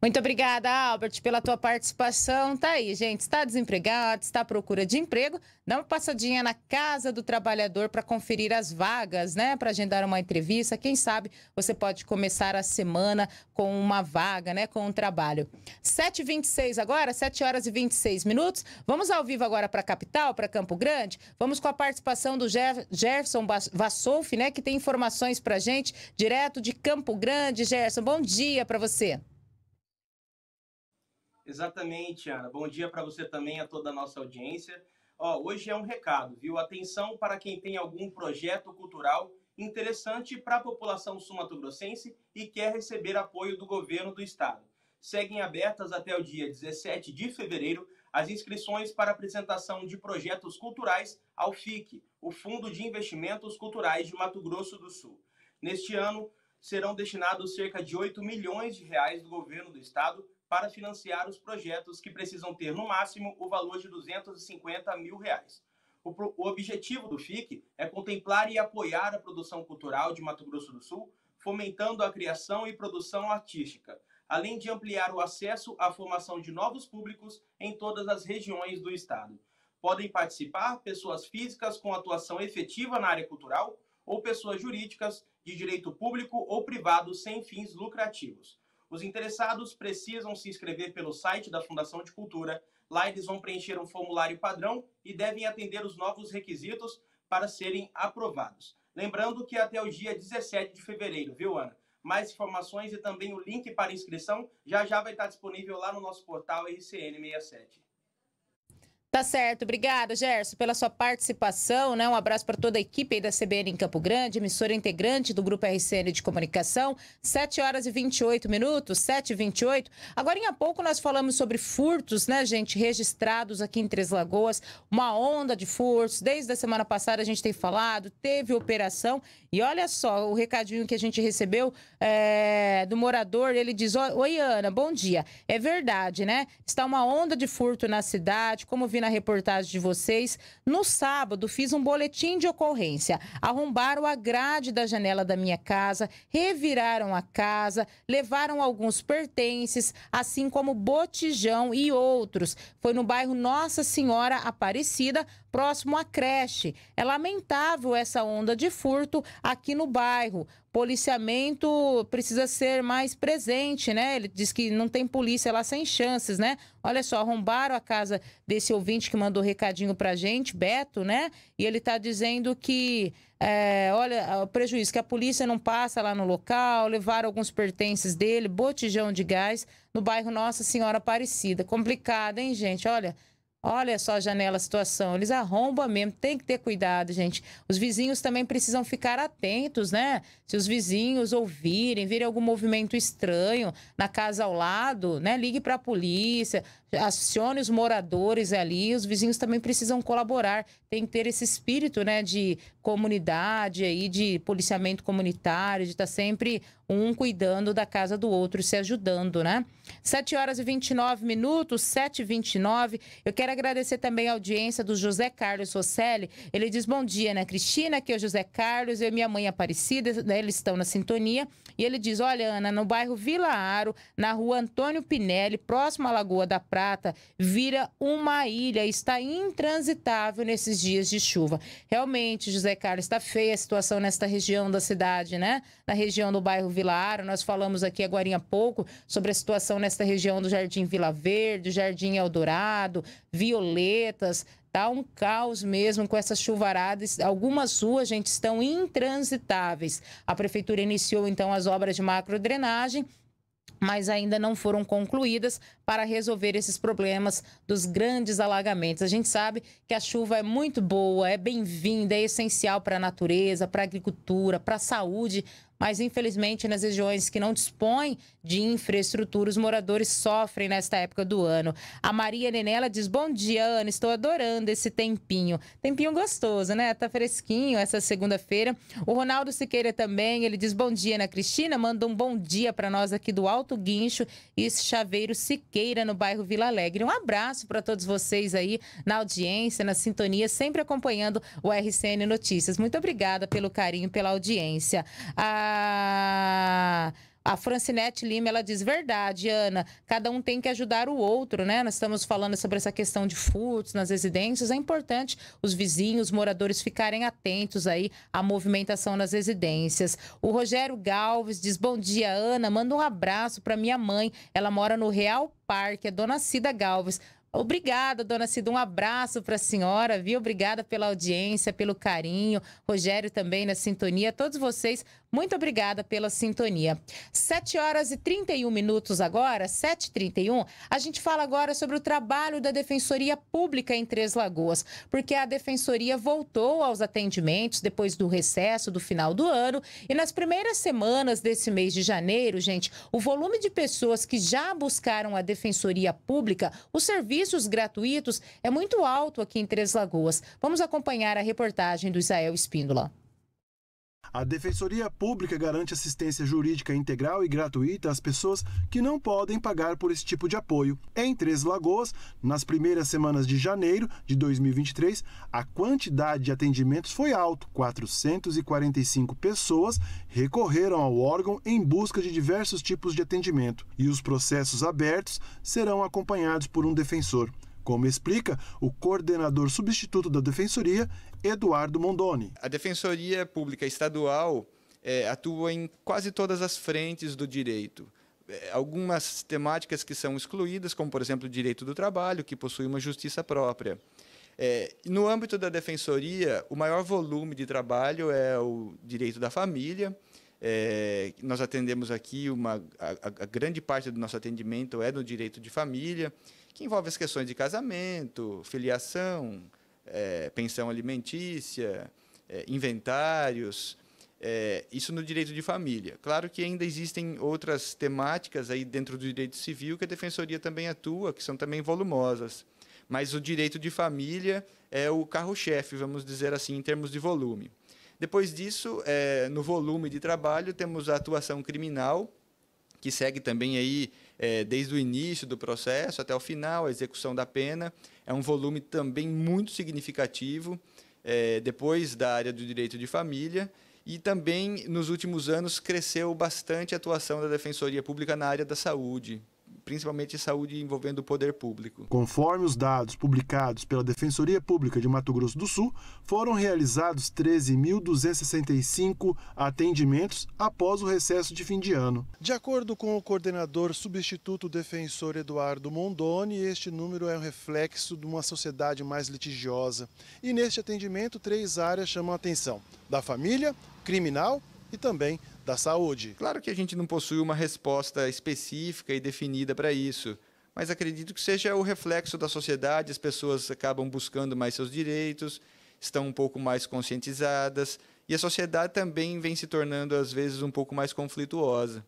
Muito obrigada, Albert, pela tua participação. Tá aí, gente. Está desempregado, está à procura de emprego. Dá uma passadinha na Casa do Trabalhador para conferir as vagas, né? Para agendar uma entrevista. Quem sabe você pode começar a semana com uma vaga, né? Com um trabalho. 7h26 agora, 7 horas e 26 minutos. Vamos ao vivo agora para a capital, para Campo Grande. Vamos com a participação do Gerson Vassolfi, né? Que tem informações para gente direto de Campo Grande. Gerson, bom dia para você. Exatamente, Ana. Bom dia para você também, a toda a nossa audiência. Ó, hoje é um recado, viu? Atenção para quem tem algum projeto cultural interessante para a população sumatogrossense e quer receber apoio do governo do estado. Seguem abertas até o dia 17 de fevereiro as inscrições para apresentação de projetos culturais ao FIC, o Fundo de Investimentos Culturais de Mato Grosso do Sul. Neste ano, serão destinados cerca de 8 milhões de reais do governo do estado para financiar os projetos que precisam ter, no máximo, o valor de 250 mil reais. O, o objetivo do FIC é contemplar e apoiar a produção cultural de Mato Grosso do Sul, fomentando a criação e produção artística, além de ampliar o acesso à formação de novos públicos em todas as regiões do Estado. Podem participar pessoas físicas com atuação efetiva na área cultural ou pessoas jurídicas de direito público ou privado sem fins lucrativos. Os interessados precisam se inscrever pelo site da Fundação de Cultura. Lá eles vão preencher um formulário padrão e devem atender os novos requisitos para serem aprovados. Lembrando que até o dia 17 de fevereiro, viu, Ana? Mais informações e também o link para inscrição já já vai estar disponível lá no nosso portal RCN67. Tá certo, obrigada, Gerson, pela sua participação, né? Um abraço para toda a equipe aí da CBN em Campo Grande, emissora integrante do Grupo RCN de Comunicação. 7 horas e 28 minutos, 7 e 28. Agora, em a pouco, nós falamos sobre furtos, né, gente, registrados aqui em Três Lagoas. Uma onda de furtos. Desde a semana passada a gente tem falado, teve operação. E olha só o recadinho que a gente recebeu é, do morador. Ele diz: Oi, Ana, bom dia. É verdade, né? Está uma onda de furto na cidade, como vi na na reportagem de vocês, no sábado fiz um boletim de ocorrência. Arrombaram a grade da janela da minha casa, reviraram a casa, levaram alguns pertences, assim como botijão e outros. Foi no bairro Nossa Senhora Aparecida, próximo à creche. É lamentável essa onda de furto aqui no bairro. Policiamento precisa ser mais presente, né? Ele diz que não tem polícia lá sem chances, né? Olha só, arrombaram a casa desse ouvinte que mandou recadinho pra gente, Beto, né? E ele tá dizendo que, é, olha, o prejuízo, que a polícia não passa lá no local, levaram alguns pertences dele, botijão de gás, no bairro Nossa Senhora Aparecida. Complicado, hein, gente? Olha, Olha só a janela, a situação. Eles arrombam mesmo, tem que ter cuidado, gente. Os vizinhos também precisam ficar atentos, né? Se os vizinhos ouvirem, virem algum movimento estranho na casa ao lado, né? Ligue para a polícia, acione os moradores ali, os vizinhos também precisam colaborar, tem que ter esse espírito, né, de comunidade aí, de policiamento comunitário, de estar tá sempre um cuidando da casa do outro, se ajudando, né? 7 horas e 29 minutos, 7 e 29. Eu quero agradecer também a audiência do José Carlos Rosselli. Ele diz bom dia, né, Cristina? Aqui é o José Carlos, eu e minha mãe Aparecida, né, eles estão na sintonia. E ele diz, olha, Ana, no bairro Vila Aro, na rua Antônio Pinelli, próximo à Lagoa da Praia, Prata vira uma ilha, está intransitável nesses dias de chuva. Realmente, José Carlos, está feia a situação nesta região da cidade, né? Na região do bairro Vila Ara, nós falamos aqui agora há pouco sobre a situação nesta região do Jardim Vila Verde, Jardim Eldorado, Violetas, Tá um caos mesmo com essas chuvaradas. Algumas ruas, gente, estão intransitáveis. A prefeitura iniciou então as obras de macro drenagem mas ainda não foram concluídas para resolver esses problemas dos grandes alagamentos. A gente sabe que a chuva é muito boa, é bem-vinda, é essencial para a natureza, para a agricultura, para a saúde mas infelizmente nas regiões que não dispõem de infraestrutura, os moradores sofrem nesta época do ano. A Maria Nenela diz: Bom dia, Ana, estou adorando esse tempinho. Tempinho gostoso, né? Tá fresquinho essa segunda-feira. O Ronaldo Siqueira também, ele diz: Bom dia, Ana Cristina, manda um bom dia para nós aqui do Alto Guincho e Chaveiro Siqueira, no bairro Vila Alegre. Um abraço para todos vocês aí na audiência, na sintonia, sempre acompanhando o RCN Notícias. Muito obrigada pelo carinho, pela audiência. A ah, a. Francinete Lima, ela diz, verdade, Ana, cada um tem que ajudar o outro, né? Nós estamos falando sobre essa questão de furtos nas residências, é importante os vizinhos, os moradores ficarem atentos aí à movimentação nas residências. O Rogério Galves diz, bom dia, Ana, manda um abraço para minha mãe, ela mora no Real Parque, é Dona Cida Galves. Obrigada, dona Cida. Um abraço para a senhora, viu? Obrigada pela audiência, pelo carinho. Rogério também na sintonia. Todos vocês, muito obrigada pela sintonia. 7 horas e 31 minutos agora, 7h31. A gente fala agora sobre o trabalho da Defensoria Pública em Três Lagoas, porque a Defensoria voltou aos atendimentos depois do recesso do final do ano. E nas primeiras semanas desse mês de janeiro, gente, o volume de pessoas que já buscaram a Defensoria Pública, o serviço serviços gratuitos é muito alto aqui em Três Lagoas. Vamos acompanhar a reportagem do Israel Espíndola. A Defensoria Pública garante assistência jurídica integral e gratuita às pessoas que não podem pagar por esse tipo de apoio. Em Três Lagoas, nas primeiras semanas de janeiro de 2023, a quantidade de atendimentos foi alta. 445 pessoas recorreram ao órgão em busca de diversos tipos de atendimento. E os processos abertos serão acompanhados por um defensor. Como explica o coordenador substituto da Defensoria, Eduardo Mondoni. A Defensoria Pública Estadual é, atua em quase todas as frentes do direito é, algumas temáticas que são excluídas, como, por exemplo, o direito do trabalho, que possui uma justiça própria. É, no âmbito da defensoria, o maior volume de trabalho é o direito da família. É, nós atendemos aqui, uma, a, a, grande parte do nosso atendimento é no direito de família, que envolve as questões de casamento, filiação, é, pensão alimentícia, é, inventários, é, isso no direito de família. Claro que ainda existem outras temáticas aí dentro do direito civil que a defensoria também atua, que são também volumosas. Mas o direito de família é o carro-chefe, vamos dizer assim, em termos de volume. Depois disso, é, no volume de trabalho, temos a atuação criminal, que segue também aí é, desde o início do processo até o final, a execução da pena. É um volume também muito significativo, é, depois da área do direito de família. E também, nos últimos anos, cresceu bastante a atuação da Defensoria Pública na área da saúde, principalmente saúde envolvendo o poder público. Conforme os dados publicados pela Defensoria Pública de Mato Grosso do Sul, foram realizados 13.265 atendimentos após o recesso de fim de ano. De acordo com o coordenador substituto defensor Eduardo Mondoni, este número é um reflexo de uma sociedade mais litigiosa. E neste atendimento, três áreas chamam a atenção: da família, criminal e também da saúde. Claro que a gente não possui uma resposta específica e definida para isso, mas acredito que seja o reflexo da sociedade, as pessoas acabam buscando mais seus direitos, estão um pouco mais conscientizadas e a sociedade também vem se tornando às vezes um pouco mais conflituosa.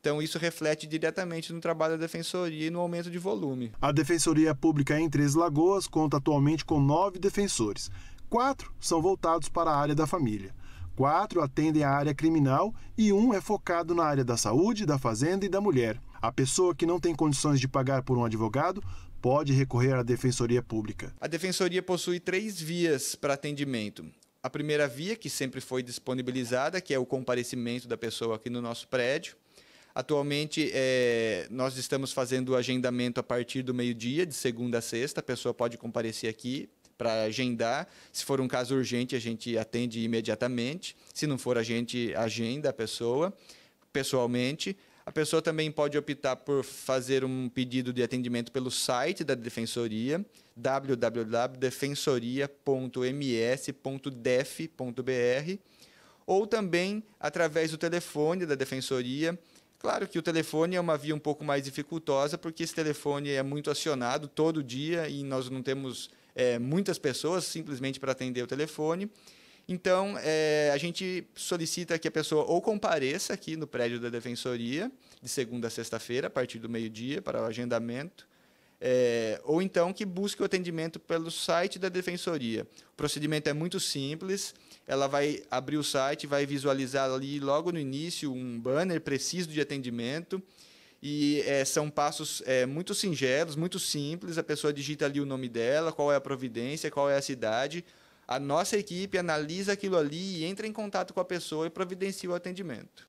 Então, isso reflete diretamente no trabalho da defensoria e no aumento de volume. A Defensoria Pública em Três Lagoas conta atualmente com nove defensores. Quatro são voltados para a área da família. Quatro atendem à área criminal e um é focado na área da saúde, da fazenda e da mulher. A pessoa que não tem condições de pagar por um advogado pode recorrer à Defensoria Pública. A Defensoria possui três vias para atendimento. A primeira via, que sempre foi disponibilizada, que é o comparecimento da pessoa aqui no nosso prédio. Atualmente, é, nós estamos fazendo o agendamento a partir do meio-dia, de segunda a sexta. A pessoa pode comparecer aqui, para agendar. Se for um caso urgente, a gente atende imediatamente. Se não for, a gente agenda a pessoa pessoalmente. A pessoa também pode optar por fazer um pedido de atendimento pelo site da Defensoria, www.defensoria.ms.def.br, ou também através do telefone da Defensoria. Claro que o telefone é uma via um pouco mais dificultosa, porque esse telefone é muito acionado todo dia e nós não temos é, muitas pessoas simplesmente para atender o telefone. Então, é, a gente solicita que a pessoa ou compareça aqui no prédio da Defensoria, de segunda a sexta-feira, a partir do meio-dia, para o agendamento, é, ou então que busque o atendimento pelo site da Defensoria. O procedimento é muito simples, ela vai abrir o site, vai visualizar ali logo no início um banner preciso de atendimento, e é, são passos é, muito singelos, muito simples. A pessoa digita ali o nome dela, qual é a providência, qual é a cidade. A nossa equipe analisa aquilo ali e entra em contato com a pessoa e providencia o atendimento.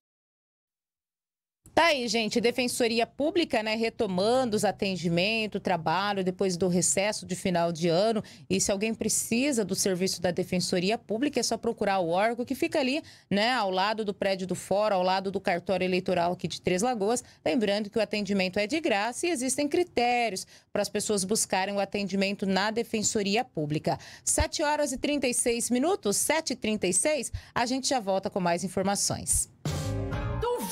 Tá aí, gente, Defensoria Pública, né, retomando os atendimentos, trabalho depois do recesso de final de ano. E se alguém precisa do serviço da Defensoria Pública, é só procurar o órgão que fica ali, né, ao lado do prédio do Fórum, ao lado do cartório eleitoral aqui de Três Lagoas. Lembrando que o atendimento é de graça e existem critérios para as pessoas buscarem o atendimento na Defensoria Pública. 7 horas e 36 minutos, 7h36, a gente já volta com mais informações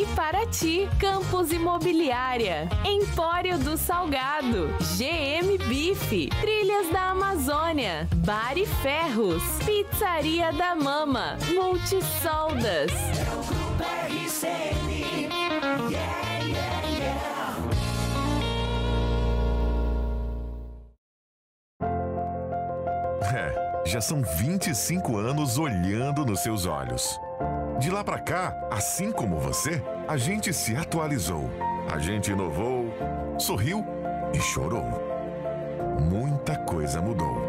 e Paraty, Campos Imobiliária, Empório do Salgado, GM Bife, Trilhas da Amazônia, Bar e Ferros, Pizzaria da Mama, Multisoldas. É o Grupo Já são 25 anos olhando nos seus olhos. De lá para cá, assim como você, a gente se atualizou, a gente inovou, sorriu e chorou. Muita coisa mudou.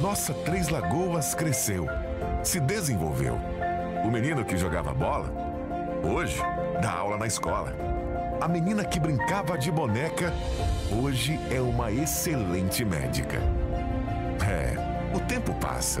Nossa Três Lagoas cresceu, se desenvolveu. O menino que jogava bola, hoje dá aula na escola. A menina que brincava de boneca, hoje é uma excelente médica. É, o tempo passa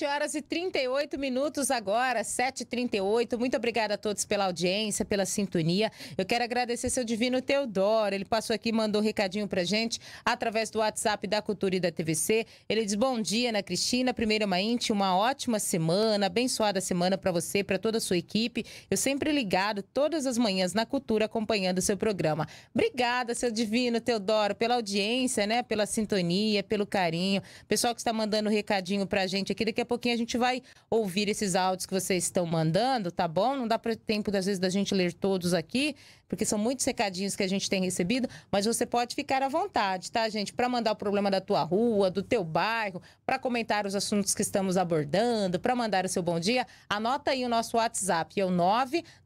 7 horas e 38 minutos agora, 7h38. Muito obrigada a todos pela audiência, pela sintonia. Eu quero agradecer seu divino Teodoro. Ele passou aqui, mandou um recadinho pra gente através do WhatsApp da Cultura e da TVC. Ele diz: Bom dia, Ana Cristina, primeira mainte, uma ótima semana, abençoada semana para você, para toda a sua equipe. Eu sempre ligado todas as manhãs na Cultura acompanhando o seu programa. Obrigada, seu divino Teodoro, pela audiência, né? Pela sintonia, pelo carinho. Pessoal que está mandando um recadinho pra gente aqui, daqui a pouquinho a gente vai ouvir esses áudios que vocês estão mandando, tá bom? Não dá pra, tempo, às vezes, da gente ler todos aqui porque são muitos recadinhos que a gente tem recebido, mas você pode ficar à vontade, tá, gente? Para mandar o problema da tua rua, do teu bairro, para comentar os assuntos que estamos abordando, para mandar o seu bom dia, anota aí o nosso WhatsApp, é o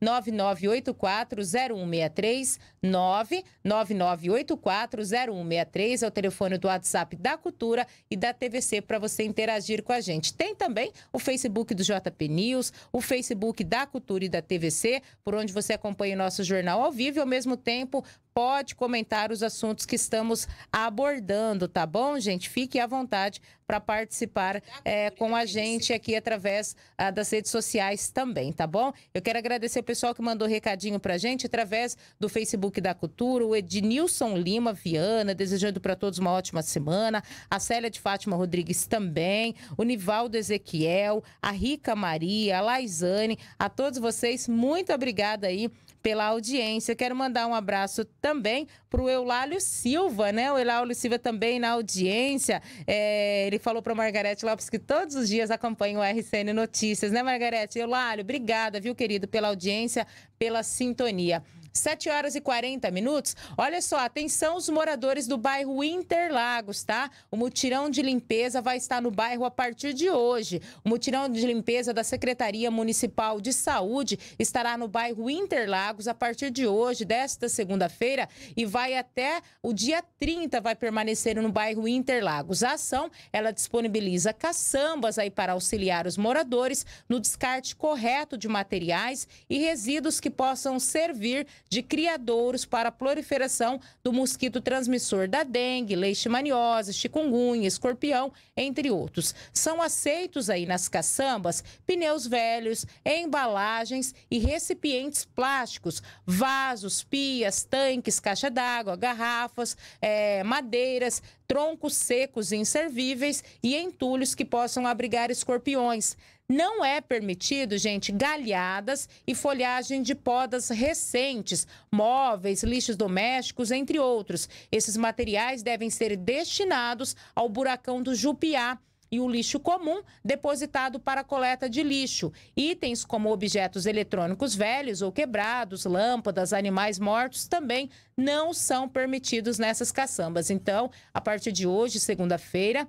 999840163, 999840163, é o telefone do WhatsApp da Cultura e da TVC para você interagir com a gente. Tem também o Facebook do JP News, o Facebook da Cultura e da TVC, por onde você acompanha o nosso jornal ao vivo e ao mesmo tempo pode comentar os assuntos que estamos abordando, tá bom, gente? Fique à vontade para participar é, com a gente aqui através ah, das redes sociais também, tá bom? Eu quero agradecer o pessoal que mandou recadinho para a gente através do Facebook da Cultura, o Ednilson Lima Viana, desejando para todos uma ótima semana, a Célia de Fátima Rodrigues também, o Nivaldo Ezequiel, a Rica Maria, a Laizane, a todos vocês, muito obrigada aí pela audiência. Quero mandar um abraço também para o Eulálio Silva, né? O Eulálio Silva também na audiência. É, ele falou para Margarete Lopes que todos os dias acompanha o RCN Notícias, né, Margarete? Eulálio, obrigada, viu, querido, pela audiência, pela sintonia. 7 horas e 40 minutos. Olha só, atenção os moradores do bairro Interlagos, tá? O mutirão de limpeza vai estar no bairro a partir de hoje. O mutirão de limpeza da Secretaria Municipal de Saúde estará no bairro Interlagos a partir de hoje, desta segunda-feira, e vai até o dia 30 vai permanecer no bairro Interlagos. A ação, ela disponibiliza caçambas aí para auxiliar os moradores no descarte correto de materiais e resíduos que possam servir de criadouros para a proliferação do mosquito transmissor da dengue, leishmaniose, chikungunya, escorpião, entre outros. São aceitos aí nas caçambas pneus velhos, embalagens e recipientes plásticos, vasos, pias, tanques, caixa d'água, garrafas, é, madeiras, troncos secos e inservíveis e entulhos que possam abrigar escorpiões. Não é permitido, gente, galhadas e folhagem de podas recentes, móveis, lixos domésticos, entre outros. Esses materiais devem ser destinados ao buracão do Jupiá e o lixo comum depositado para coleta de lixo. Itens como objetos eletrônicos velhos ou quebrados, lâmpadas, animais mortos também não são permitidos nessas caçambas. Então, a partir de hoje, segunda-feira,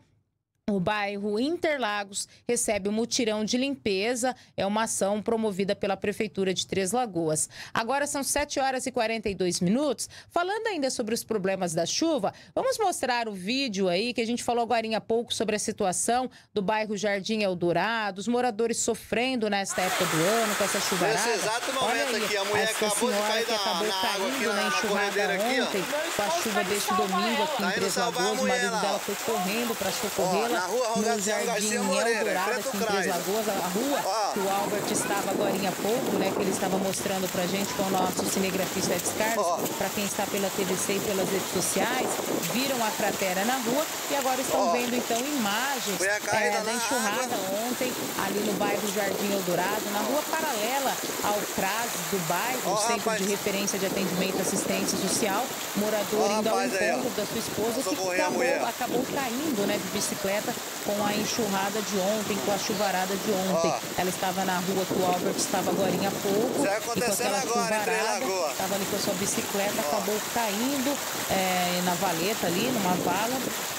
o bairro Interlagos recebe o um mutirão de limpeza. É uma ação promovida pela Prefeitura de Três Lagoas. Agora são 7 horas e 42 minutos. Falando ainda sobre os problemas da chuva, vamos mostrar o vídeo aí que a gente falou agora há pouco sobre a situação do bairro Jardim Eldorado, os moradores sofrendo nesta época do ano com essa chuvarada. Nesse exato momento aqui, a mulher acabou de cair da, acabou na caindo água aqui, na, enxurrada ontem, com a chuva deste domingo aqui em tá Três Lagoas. O marido dela foi correndo para socorrê-la na rua no Jardim Eldorado, aqui em Três Lagoas, a rua que o Albert estava agora há pouco, né, que ele estava mostrando pra gente com o nosso cinegrafista Edson Carlos, para quem está pela TVC e pelas redes sociais, viram a cratera na rua e agora estão vendo então imagens é, da enxurrada água. ontem ali no bairro Jardim Eldorado, na rua paralela ao CRAS do bairro, ó, Centro rapaz. de Referência de Atendimento e Assistência Social, morador ó, indo ao encontro aí, da sua esposa que acabou, acabou caindo né, de bicicleta com a enxurrada de ontem, com a chuvarada de ontem. Ela estava na rua que o Albert estava agora há pouco. Isso é acontecendo agora, Lagoa. Estava ali com a sua bicicleta, acabou caindo é, na valeta ali, numa vala.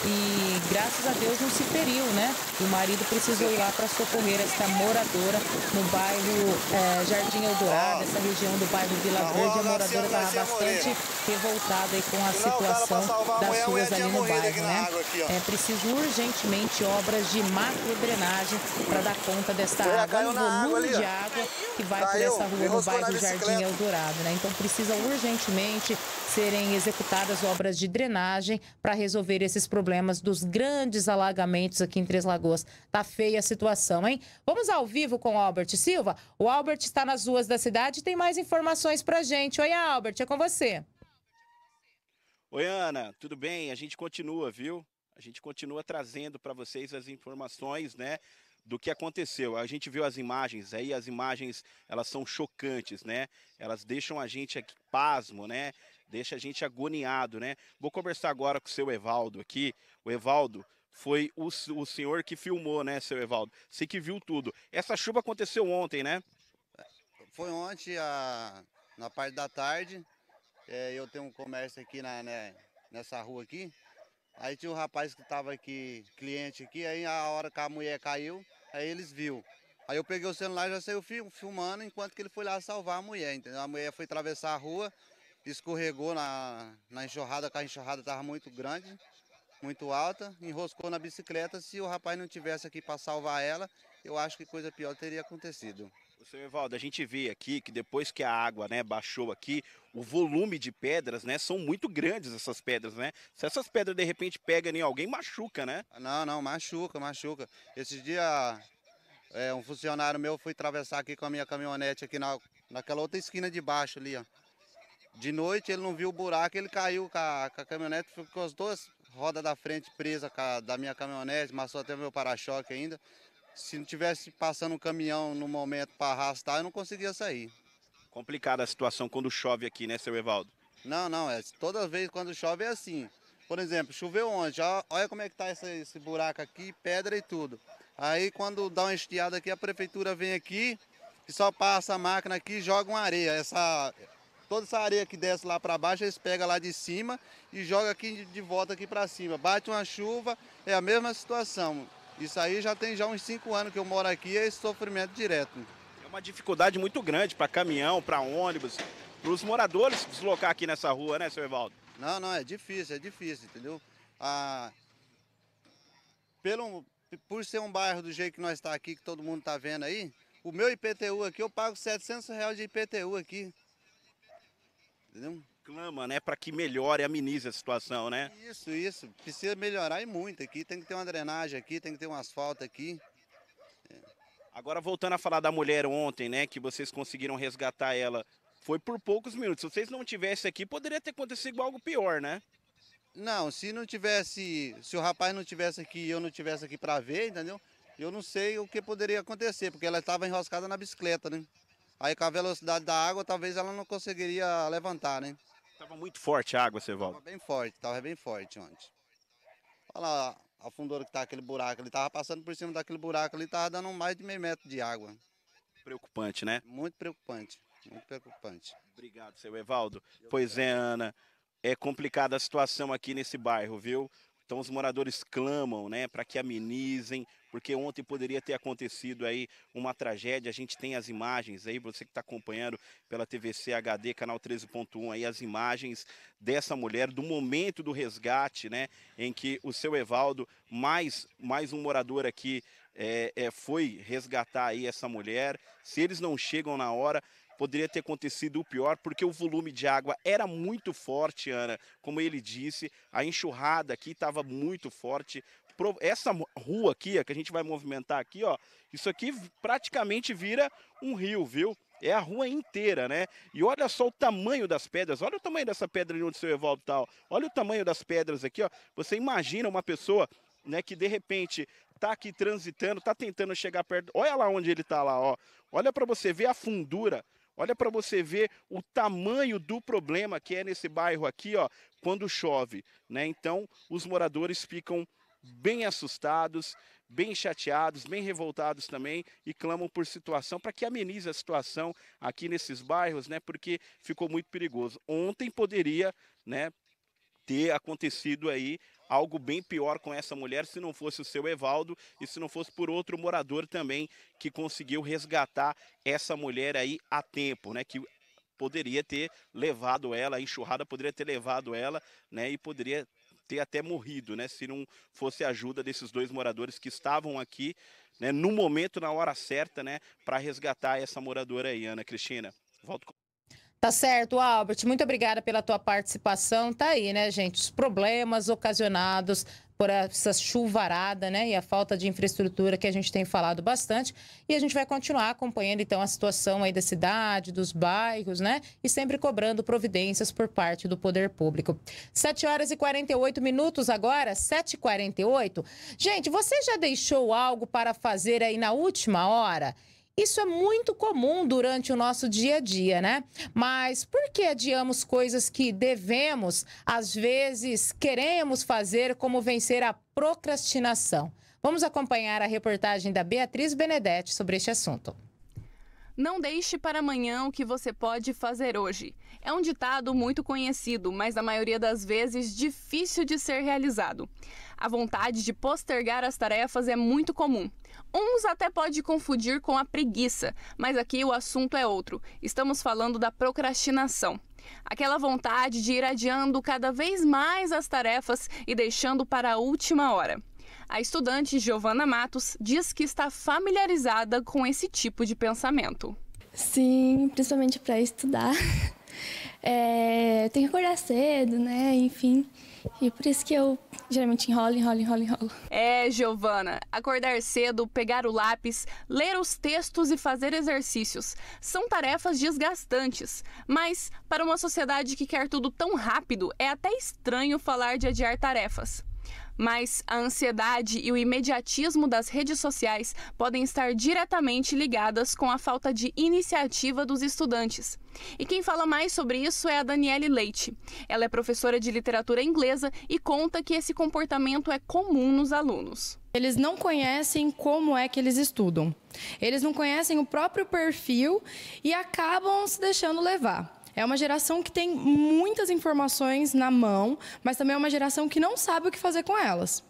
E graças a Deus não se feriu, né? O marido precisou ir lá para socorrer essa moradora no bairro é, Jardim Eldorado, essa região do bairro Vila Grande. A moradora estava bastante revoltada aí com a situação das ruas ali no bairro, né? Aqui, é preciso urgentemente obras de macro drenagem para dar conta dessa água, um volume ali, de água que vai caiu, por essa rua no bairro Jardim Eldorado. Né? Então precisa urgentemente serem executadas obras de drenagem para resolver esses problemas dos grandes alagamentos aqui em Três Lagoas. Tá feia a situação, hein? Vamos ao vivo com o Albert Silva. O Albert está nas ruas da cidade e tem mais informações para gente. Oi, Albert, é com você. Oi, Ana, tudo bem? A gente continua, viu? A gente continua trazendo para vocês as informações, né? do que aconteceu. A gente viu as imagens aí, as imagens elas são chocantes, né? Elas deixam a gente aqui pasmo, né? Deixa a gente agoniado, né? Vou conversar agora com o seu Evaldo aqui. O Evaldo foi o, o senhor que filmou, né, seu Evaldo? Você que viu tudo. Essa chuva aconteceu ontem, né? Foi ontem, a, na parte da tarde. É, eu tenho um comércio aqui na, né, nessa rua aqui. Aí tinha um rapaz que estava aqui, cliente aqui, aí a hora que a mulher caiu, aí eles viu. Aí eu peguei o celular e já saiu filmando enquanto que ele foi lá salvar a mulher, entendeu? A mulher foi atravessar a rua, escorregou na, na enxurrada, que a enxurrada estava muito grande, muito alta, enroscou na bicicleta. Se o rapaz não tivesse aqui para salvar ela, eu acho que coisa pior teria acontecido. Seu Evaldo, a gente vê aqui que depois que a água né, baixou aqui, o volume de pedras, né? São muito grandes essas pedras, né? Se essas pedras de repente pegam em alguém, machuca, né? Não, não, machuca, machuca. Esse dia é, um funcionário meu foi atravessar aqui com a minha caminhonete aqui na, naquela outra esquina de baixo ali, ó. De noite ele não viu o buraco, ele caiu com a, com a caminhonete, ficou as duas rodas da frente presas da minha caminhonete, maçou até meu para-choque ainda. Se não tivesse passando um caminhão no momento para arrastar, eu não conseguia sair. Complicada a situação quando chove aqui, né, seu Evaldo? Não, não, é. Toda vez quando chove é assim. Por exemplo, choveu ontem, olha como é que tá esse, esse buraco aqui, pedra e tudo. Aí quando dá uma estiada aqui, a prefeitura vem aqui e só passa a máquina aqui e joga uma areia. Essa, toda essa areia que desce lá para baixo, eles pegam lá de cima e joga aqui de volta aqui para cima. Bate uma chuva, é a mesma situação. Isso aí já tem já uns cinco anos que eu moro aqui, é esse sofrimento direto. É uma dificuldade muito grande para caminhão, para ônibus, para os moradores se deslocar aqui nessa rua, né, seu Evaldo? Não, não, é difícil, é difícil, entendeu? Ah, pelo, por ser um bairro do jeito que nós está aqui, que todo mundo está vendo aí, o meu IPTU aqui, eu pago 700 reais de IPTU aqui. Entendeu? clama, né, para que melhore, amenize a situação, né? Isso, isso. Precisa melhorar e muito aqui. Tem que ter uma drenagem aqui, tem que ter um asfalto aqui. É. Agora, voltando a falar da mulher ontem, né, que vocês conseguiram resgatar ela, foi por poucos minutos. Se vocês não tivessem aqui, poderia ter acontecido algo pior, né? Não, se não tivesse, se o rapaz não tivesse aqui e eu não tivesse aqui para ver, entendeu? Eu não sei o que poderia acontecer, porque ela estava enroscada na bicicleta, né? Aí com a velocidade da água, talvez ela não conseguiria levantar, né? Tava muito forte a água, Evaldo. Tava bem forte, tava bem forte ontem. Olha lá a fundora que tá aquele buraco ali, tava passando por cima daquele buraco ali, tava dando mais de meio metro de água. Preocupante, né? Muito preocupante, muito preocupante. Obrigado, seu Evaldo. Eu pois é, Ana, é complicada a situação aqui nesse bairro, viu? Então os moradores clamam, né, para que amenizem, porque ontem poderia ter acontecido aí uma tragédia. A gente tem as imagens aí, você que está acompanhando pela TVC HD, canal 13.1 aí as imagens dessa mulher do momento do resgate, né, em que o seu Evaldo mais mais um morador aqui é, é, foi resgatar aí essa mulher. Se eles não chegam na hora, poderia ter acontecido o pior, porque o volume de água era muito forte, Ana. Como ele disse, a enxurrada aqui estava muito forte. Essa rua aqui, ó, que a gente vai movimentar aqui, ó, isso aqui praticamente vira um rio, viu? É a rua inteira, né? E olha só o tamanho das pedras. Olha o tamanho dessa pedra ali onde o seu Evaldo tá. Ó. Olha o tamanho das pedras aqui, ó. Você imagina uma pessoa, né, que de repente tá aqui transitando, tá tentando chegar perto. Olha lá onde ele tá lá, ó. Olha para você ver a fundura Olha para você ver o tamanho do problema que é nesse bairro aqui, ó, quando chove, né? Então, os moradores ficam bem assustados, bem chateados, bem revoltados também e clamam por situação para que amenize a situação aqui nesses bairros, né? Porque ficou muito perigoso. Ontem poderia, né, ter acontecido aí algo bem pior com essa mulher se não fosse o seu Evaldo e se não fosse por outro morador também que conseguiu resgatar essa mulher aí a tempo, né? Que poderia ter levado ela, a enxurrada poderia ter levado ela, né? E poderia ter até morrido, né? Se não fosse a ajuda desses dois moradores que estavam aqui, né? No momento, na hora certa, né? Para resgatar essa moradora aí, Ana Cristina. Volto com Tá certo, Albert. Muito obrigada pela tua participação. Tá aí, né, gente? Os problemas ocasionados por essa chuvarada, né, e a falta de infraestrutura que a gente tem falado bastante. E a gente vai continuar acompanhando então a situação aí da cidade, dos bairros, né, e sempre cobrando providências por parte do poder público. 7 horas e 48 minutos agora, 7h48. Gente, você já deixou algo para fazer aí na última hora? Isso é muito comum durante o nosso dia a dia, né? Mas por que adiamos coisas que devemos, às vezes queremos fazer, como vencer a procrastinação? Vamos acompanhar a reportagem da Beatriz Benedetti sobre este assunto. Não deixe para amanhã o que você pode fazer hoje. É um ditado muito conhecido, mas na maioria das vezes difícil de ser realizado. A vontade de postergar as tarefas é muito comum. Uns até pode confundir com a preguiça, mas aqui o assunto é outro. Estamos falando da procrastinação. Aquela vontade de ir adiando cada vez mais as tarefas e deixando para a última hora. A estudante Giovanna Matos diz que está familiarizada com esse tipo de pensamento. Sim, principalmente para estudar. É, tem que acordar cedo, né? Enfim. E por isso que eu geralmente enrolo, enrolo, enrolo, enrolo. É, Giovana, acordar cedo, pegar o lápis, ler os textos e fazer exercícios são tarefas desgastantes. Mas, para uma sociedade que quer tudo tão rápido, é até estranho falar de adiar tarefas. Mas a ansiedade e o imediatismo das redes sociais podem estar diretamente ligadas com a falta de iniciativa dos estudantes. E quem fala mais sobre isso é a Daniele Leite. Ela é professora de literatura inglesa e conta que esse comportamento é comum nos alunos. Eles não conhecem como é que eles estudam. Eles não conhecem o próprio perfil e acabam se deixando levar. É uma geração que tem muitas informações na mão, mas também é uma geração que não sabe o que fazer com elas.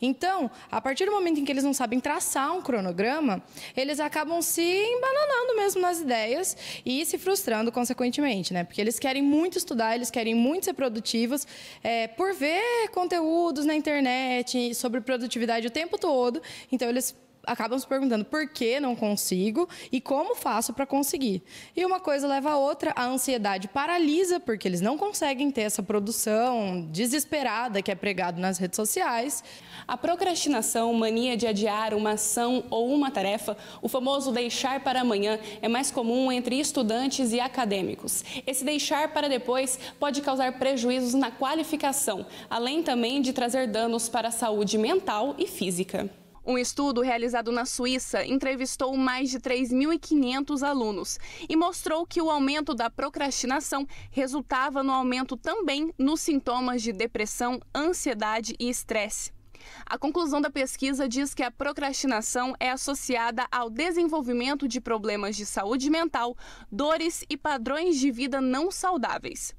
Então, a partir do momento em que eles não sabem traçar um cronograma, eles acabam se embananando mesmo nas ideias e se frustrando consequentemente, né? Porque eles querem muito estudar, eles querem muito ser produtivos é, por ver conteúdos na internet sobre produtividade o tempo todo. Então, eles acabam se perguntando por que não consigo e como faço para conseguir. E uma coisa leva a outra, a ansiedade paralisa, porque eles não conseguem ter essa produção desesperada que é pregado nas redes sociais. A procrastinação, mania de adiar uma ação ou uma tarefa, o famoso deixar para amanhã, é mais comum entre estudantes e acadêmicos. Esse deixar para depois pode causar prejuízos na qualificação, além também de trazer danos para a saúde mental e física. Um estudo realizado na Suíça entrevistou mais de 3.500 alunos e mostrou que o aumento da procrastinação resultava no aumento também nos sintomas de depressão, ansiedade e estresse. A conclusão da pesquisa diz que a procrastinação é associada ao desenvolvimento de problemas de saúde mental, dores e padrões de vida não saudáveis.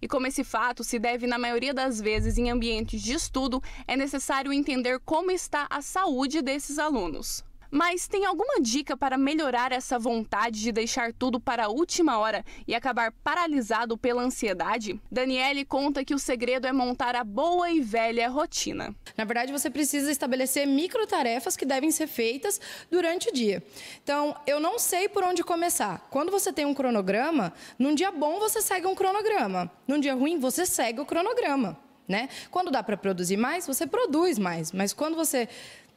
E como esse fato se deve, na maioria das vezes, em ambientes de estudo, é necessário entender como está a saúde desses alunos. Mas tem alguma dica para melhorar essa vontade de deixar tudo para a última hora e acabar paralisado pela ansiedade? Daniele conta que o segredo é montar a boa e velha rotina. Na verdade, você precisa estabelecer micro tarefas que devem ser feitas durante o dia. Então, eu não sei por onde começar. Quando você tem um cronograma, num dia bom você segue um cronograma, num dia ruim você segue o cronograma. Né? Quando dá para produzir mais, você produz mais, mas quando você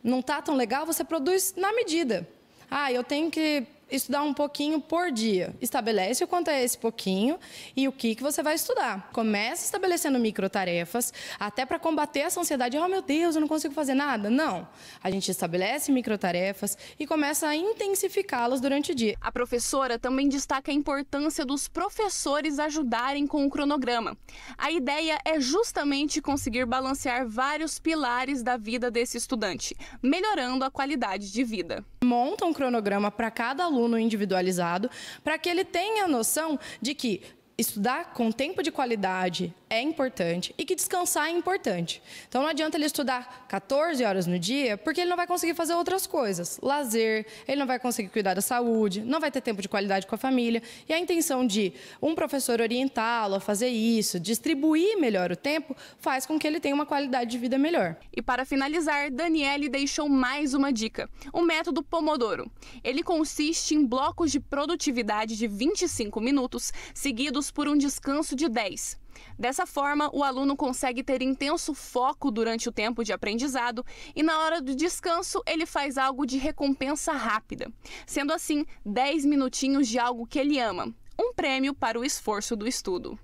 não está tão legal, você produz na medida. Ah, eu tenho que estudar um pouquinho por dia. Estabelece o quanto é esse pouquinho e o que, que você vai estudar. Começa estabelecendo micro tarefas, até para combater essa ansiedade. Oh, meu Deus, eu não consigo fazer nada. Não. A gente estabelece micro tarefas e começa a intensificá-las durante o dia. A professora também destaca a importância dos professores ajudarem com o cronograma. A ideia é justamente conseguir balancear vários pilares da vida desse estudante, melhorando a qualidade de vida. Monta um cronograma para cada aluno aluno individualizado, para que ele tenha noção de que estudar com tempo de qualidade é importante e que descansar é importante. Então não adianta ele estudar 14 horas no dia, porque ele não vai conseguir fazer outras coisas, lazer, ele não vai conseguir cuidar da saúde, não vai ter tempo de qualidade com a família. E a intenção de um professor orientá-lo a fazer isso, distribuir melhor o tempo, faz com que ele tenha uma qualidade de vida melhor. E para finalizar, Daniele deixou mais uma dica: o método Pomodoro. Ele consiste em blocos de produtividade de 25 minutos, seguidos minutos por um descanso de 10. Dessa forma, o aluno consegue ter intenso foco durante o tempo de aprendizado e na hora do descanso ele faz algo de recompensa rápida, sendo assim 10 minutinhos de algo que ele ama, um prêmio para o esforço do estudo.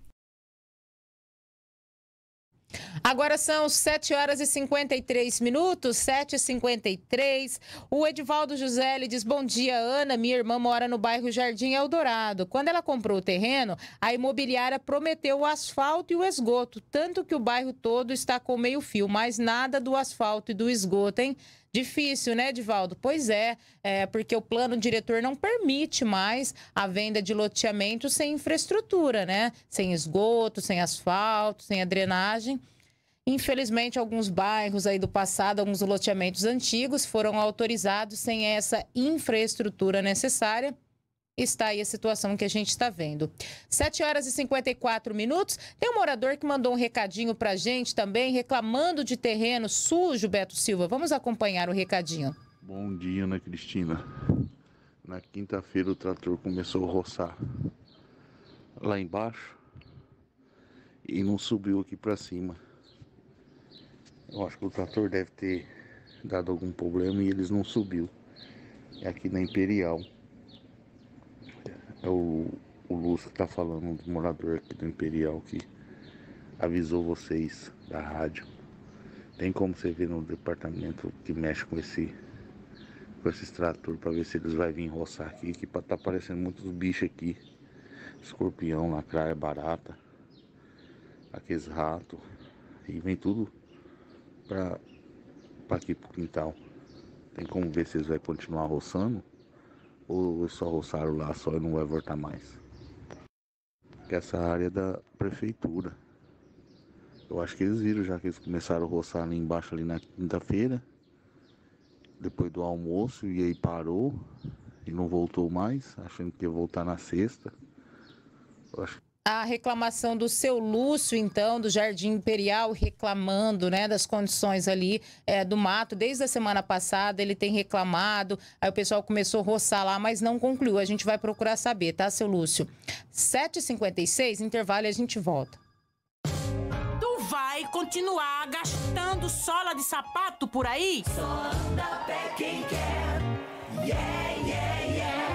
Agora são 7 horas e 53 minutos, 7 e 53 O Edivaldo José ele diz: Bom dia, Ana. Minha irmã mora no bairro Jardim Eldorado. Quando ela comprou o terreno, a imobiliária prometeu o asfalto e o esgoto, tanto que o bairro todo está com meio fio, mas nada do asfalto e do esgoto, hein? Difícil, né, Divaldo? Pois é, é, porque o plano diretor não permite mais a venda de loteamento sem infraestrutura, né? Sem esgoto, sem asfalto, sem a drenagem. Infelizmente, alguns bairros aí do passado, alguns loteamentos antigos foram autorizados sem essa infraestrutura necessária está aí a situação que a gente está vendo. 7 horas e 54 minutos. Tem um morador que mandou um recadinho para a gente também, reclamando de terreno sujo, Beto Silva. Vamos acompanhar o recadinho. Bom dia, Ana Cristina. Na quinta-feira o trator começou a roçar lá embaixo e não subiu aqui para cima. Eu acho que o trator deve ter dado algum problema e eles não subiu. É aqui na Imperial. É o, o Lúcio que tá falando, um morador aqui do Imperial que avisou vocês da rádio. Tem como você ver no departamento que mexe com esse com esse trator para ver se eles vai vir roçar aqui, que tá aparecendo muitos bichos aqui. Escorpião, lacraia, barata, aqueles ratos. E vem tudo para pra aqui pro quintal. Tem como ver se eles vai continuar roçando ou só roçaram lá só e não vai voltar mais? essa área é da prefeitura. Eu acho que eles viram, já que eles começaram a roçar ali embaixo ali na quinta-feira, depois do almoço, e aí parou e não voltou mais, achando que ia voltar na sexta. Eu acho a reclamação do seu Lúcio, então, do Jardim Imperial, reclamando né, das condições ali é, do mato. Desde a semana passada ele tem reclamado, aí o pessoal começou a roçar lá, mas não concluiu. A gente vai procurar saber, tá, seu Lúcio? 7h56, intervalo e a gente volta. Tu vai continuar gastando sola de sapato por aí? Só anda pé quem quer, yeah, yeah.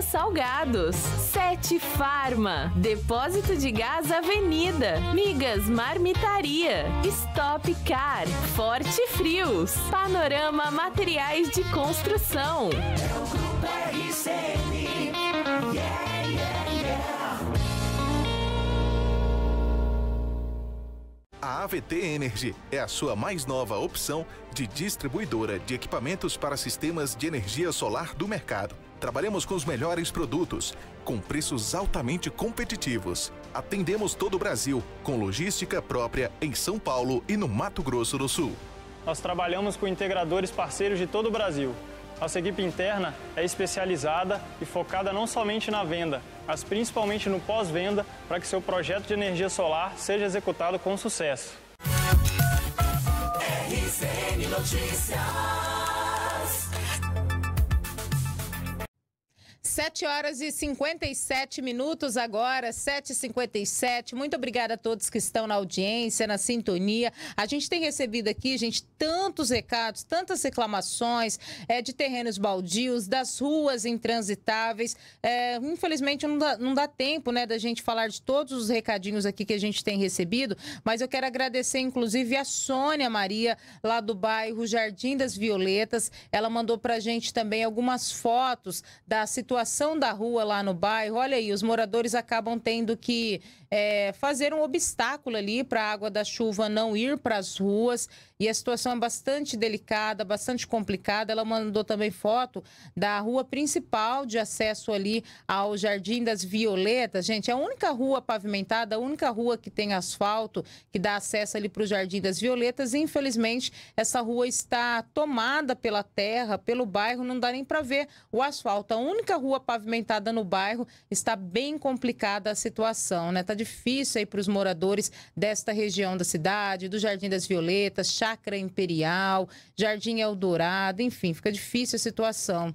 Salgados, Sete Farma, Depósito de Gás Avenida, Migas Marmitaria, Stop Car, Forte Frios, Panorama Materiais de Construção. É o Grupo Yeah, yeah, yeah. A AVT Energy é a sua mais nova opção de distribuidora de equipamentos para sistemas de energia solar do mercado. Trabalhamos com os melhores produtos, com preços altamente competitivos. Atendemos todo o Brasil, com logística própria em São Paulo e no Mato Grosso do Sul. Nós trabalhamos com integradores parceiros de todo o Brasil. Nossa equipe interna é especializada e focada não somente na venda, mas principalmente no pós-venda para que seu projeto de energia solar seja executado com sucesso. RCN Notícias. 7 horas e 57 minutos agora, 7h57. Muito obrigada a todos que estão na audiência, na sintonia. A gente tem recebido aqui, gente, tantos recados, tantas reclamações é, de terrenos baldios, das ruas intransitáveis. É, infelizmente, não dá, não dá tempo né, da gente falar de todos os recadinhos aqui que a gente tem recebido, mas eu quero agradecer, inclusive, a Sônia Maria, lá do bairro Jardim das Violetas. Ela mandou para a gente também algumas fotos da situação situação da rua lá no bairro, olha aí, os moradores acabam tendo que é, fazer um obstáculo ali para a água da chuva não ir para as ruas. E a situação é bastante delicada, bastante complicada. Ela mandou também foto da rua principal de acesso ali ao Jardim das Violetas. Gente, é a única rua pavimentada, a única rua que tem asfalto, que dá acesso ali para o Jardim das Violetas. E, infelizmente, essa rua está tomada pela terra, pelo bairro, não dá nem para ver o asfalto. A única rua pavimentada no bairro está bem complicada a situação, né? Tá difícil aí para os moradores desta região da cidade, do Jardim das Violetas, Chácara Imperial, Jardim Eldorado, enfim, fica difícil a situação.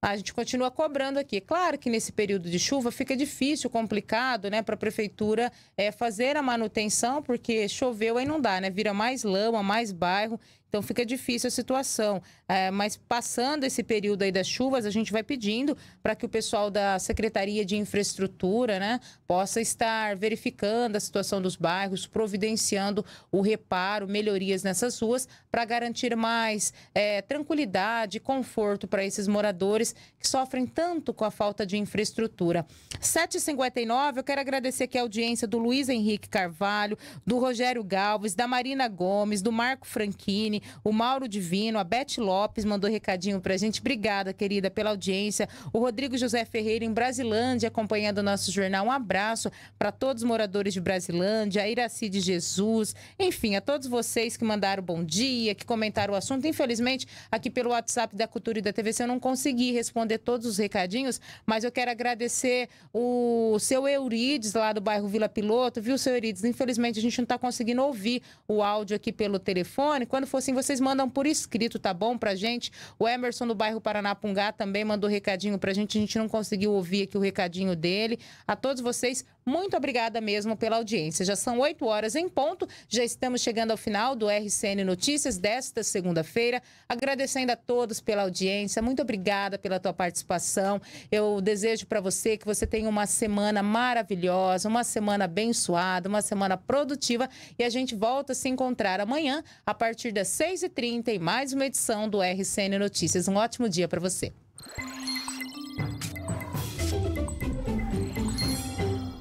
A gente continua cobrando aqui. Claro que nesse período de chuva fica difícil, complicado, né, para a prefeitura é, fazer a manutenção, porque choveu aí não dá, né? Vira mais lama, mais bairro então fica difícil a situação. É, mas passando esse período aí das chuvas, a gente vai pedindo para que o pessoal da Secretaria de Infraestrutura né, possa estar verificando a situação dos bairros, providenciando o reparo, melhorias nessas ruas, para garantir mais é, tranquilidade, conforto para esses moradores que sofrem tanto com a falta de infraestrutura. 7h59, eu quero agradecer aqui a audiência do Luiz Henrique Carvalho, do Rogério Galves, da Marina Gomes, do Marco Franchini Aline, o Mauro Divino, a Beth Lopes mandou recadinho pra gente. Obrigada, querida, pela audiência. O Rodrigo José Ferreira, em Brasilândia, acompanhando o nosso jornal. Um abraço para todos os moradores de Brasilândia, a Iraci de Jesus, enfim, a todos vocês que mandaram bom dia, que comentaram o assunto. Infelizmente, aqui pelo WhatsApp da Cultura e da TVC, eu não consegui responder todos os recadinhos, mas eu quero agradecer o seu Eurides, lá do bairro Vila Piloto, viu, seu Eurides? Infelizmente, a gente não está conseguindo ouvir o áudio aqui pelo telefone. Quando fosse assim, vocês mandam por escrito, tá bom, pra gente? O Emerson do bairro Paranapungá também mandou recadinho pra gente, a gente não conseguiu ouvir aqui o recadinho dele. A todos vocês, muito obrigada mesmo pela audiência. Já são oito horas em ponto, já estamos chegando ao final do RCN Notícias desta segunda-feira. Agradecendo a todos pela audiência, muito obrigada pela tua participação. Eu desejo para você que você tenha uma semana maravilhosa, uma semana abençoada, uma semana produtiva e a gente volta a se encontrar amanhã a partir das 6h30 em mais uma edição do RCN Notícias. Um ótimo dia para você.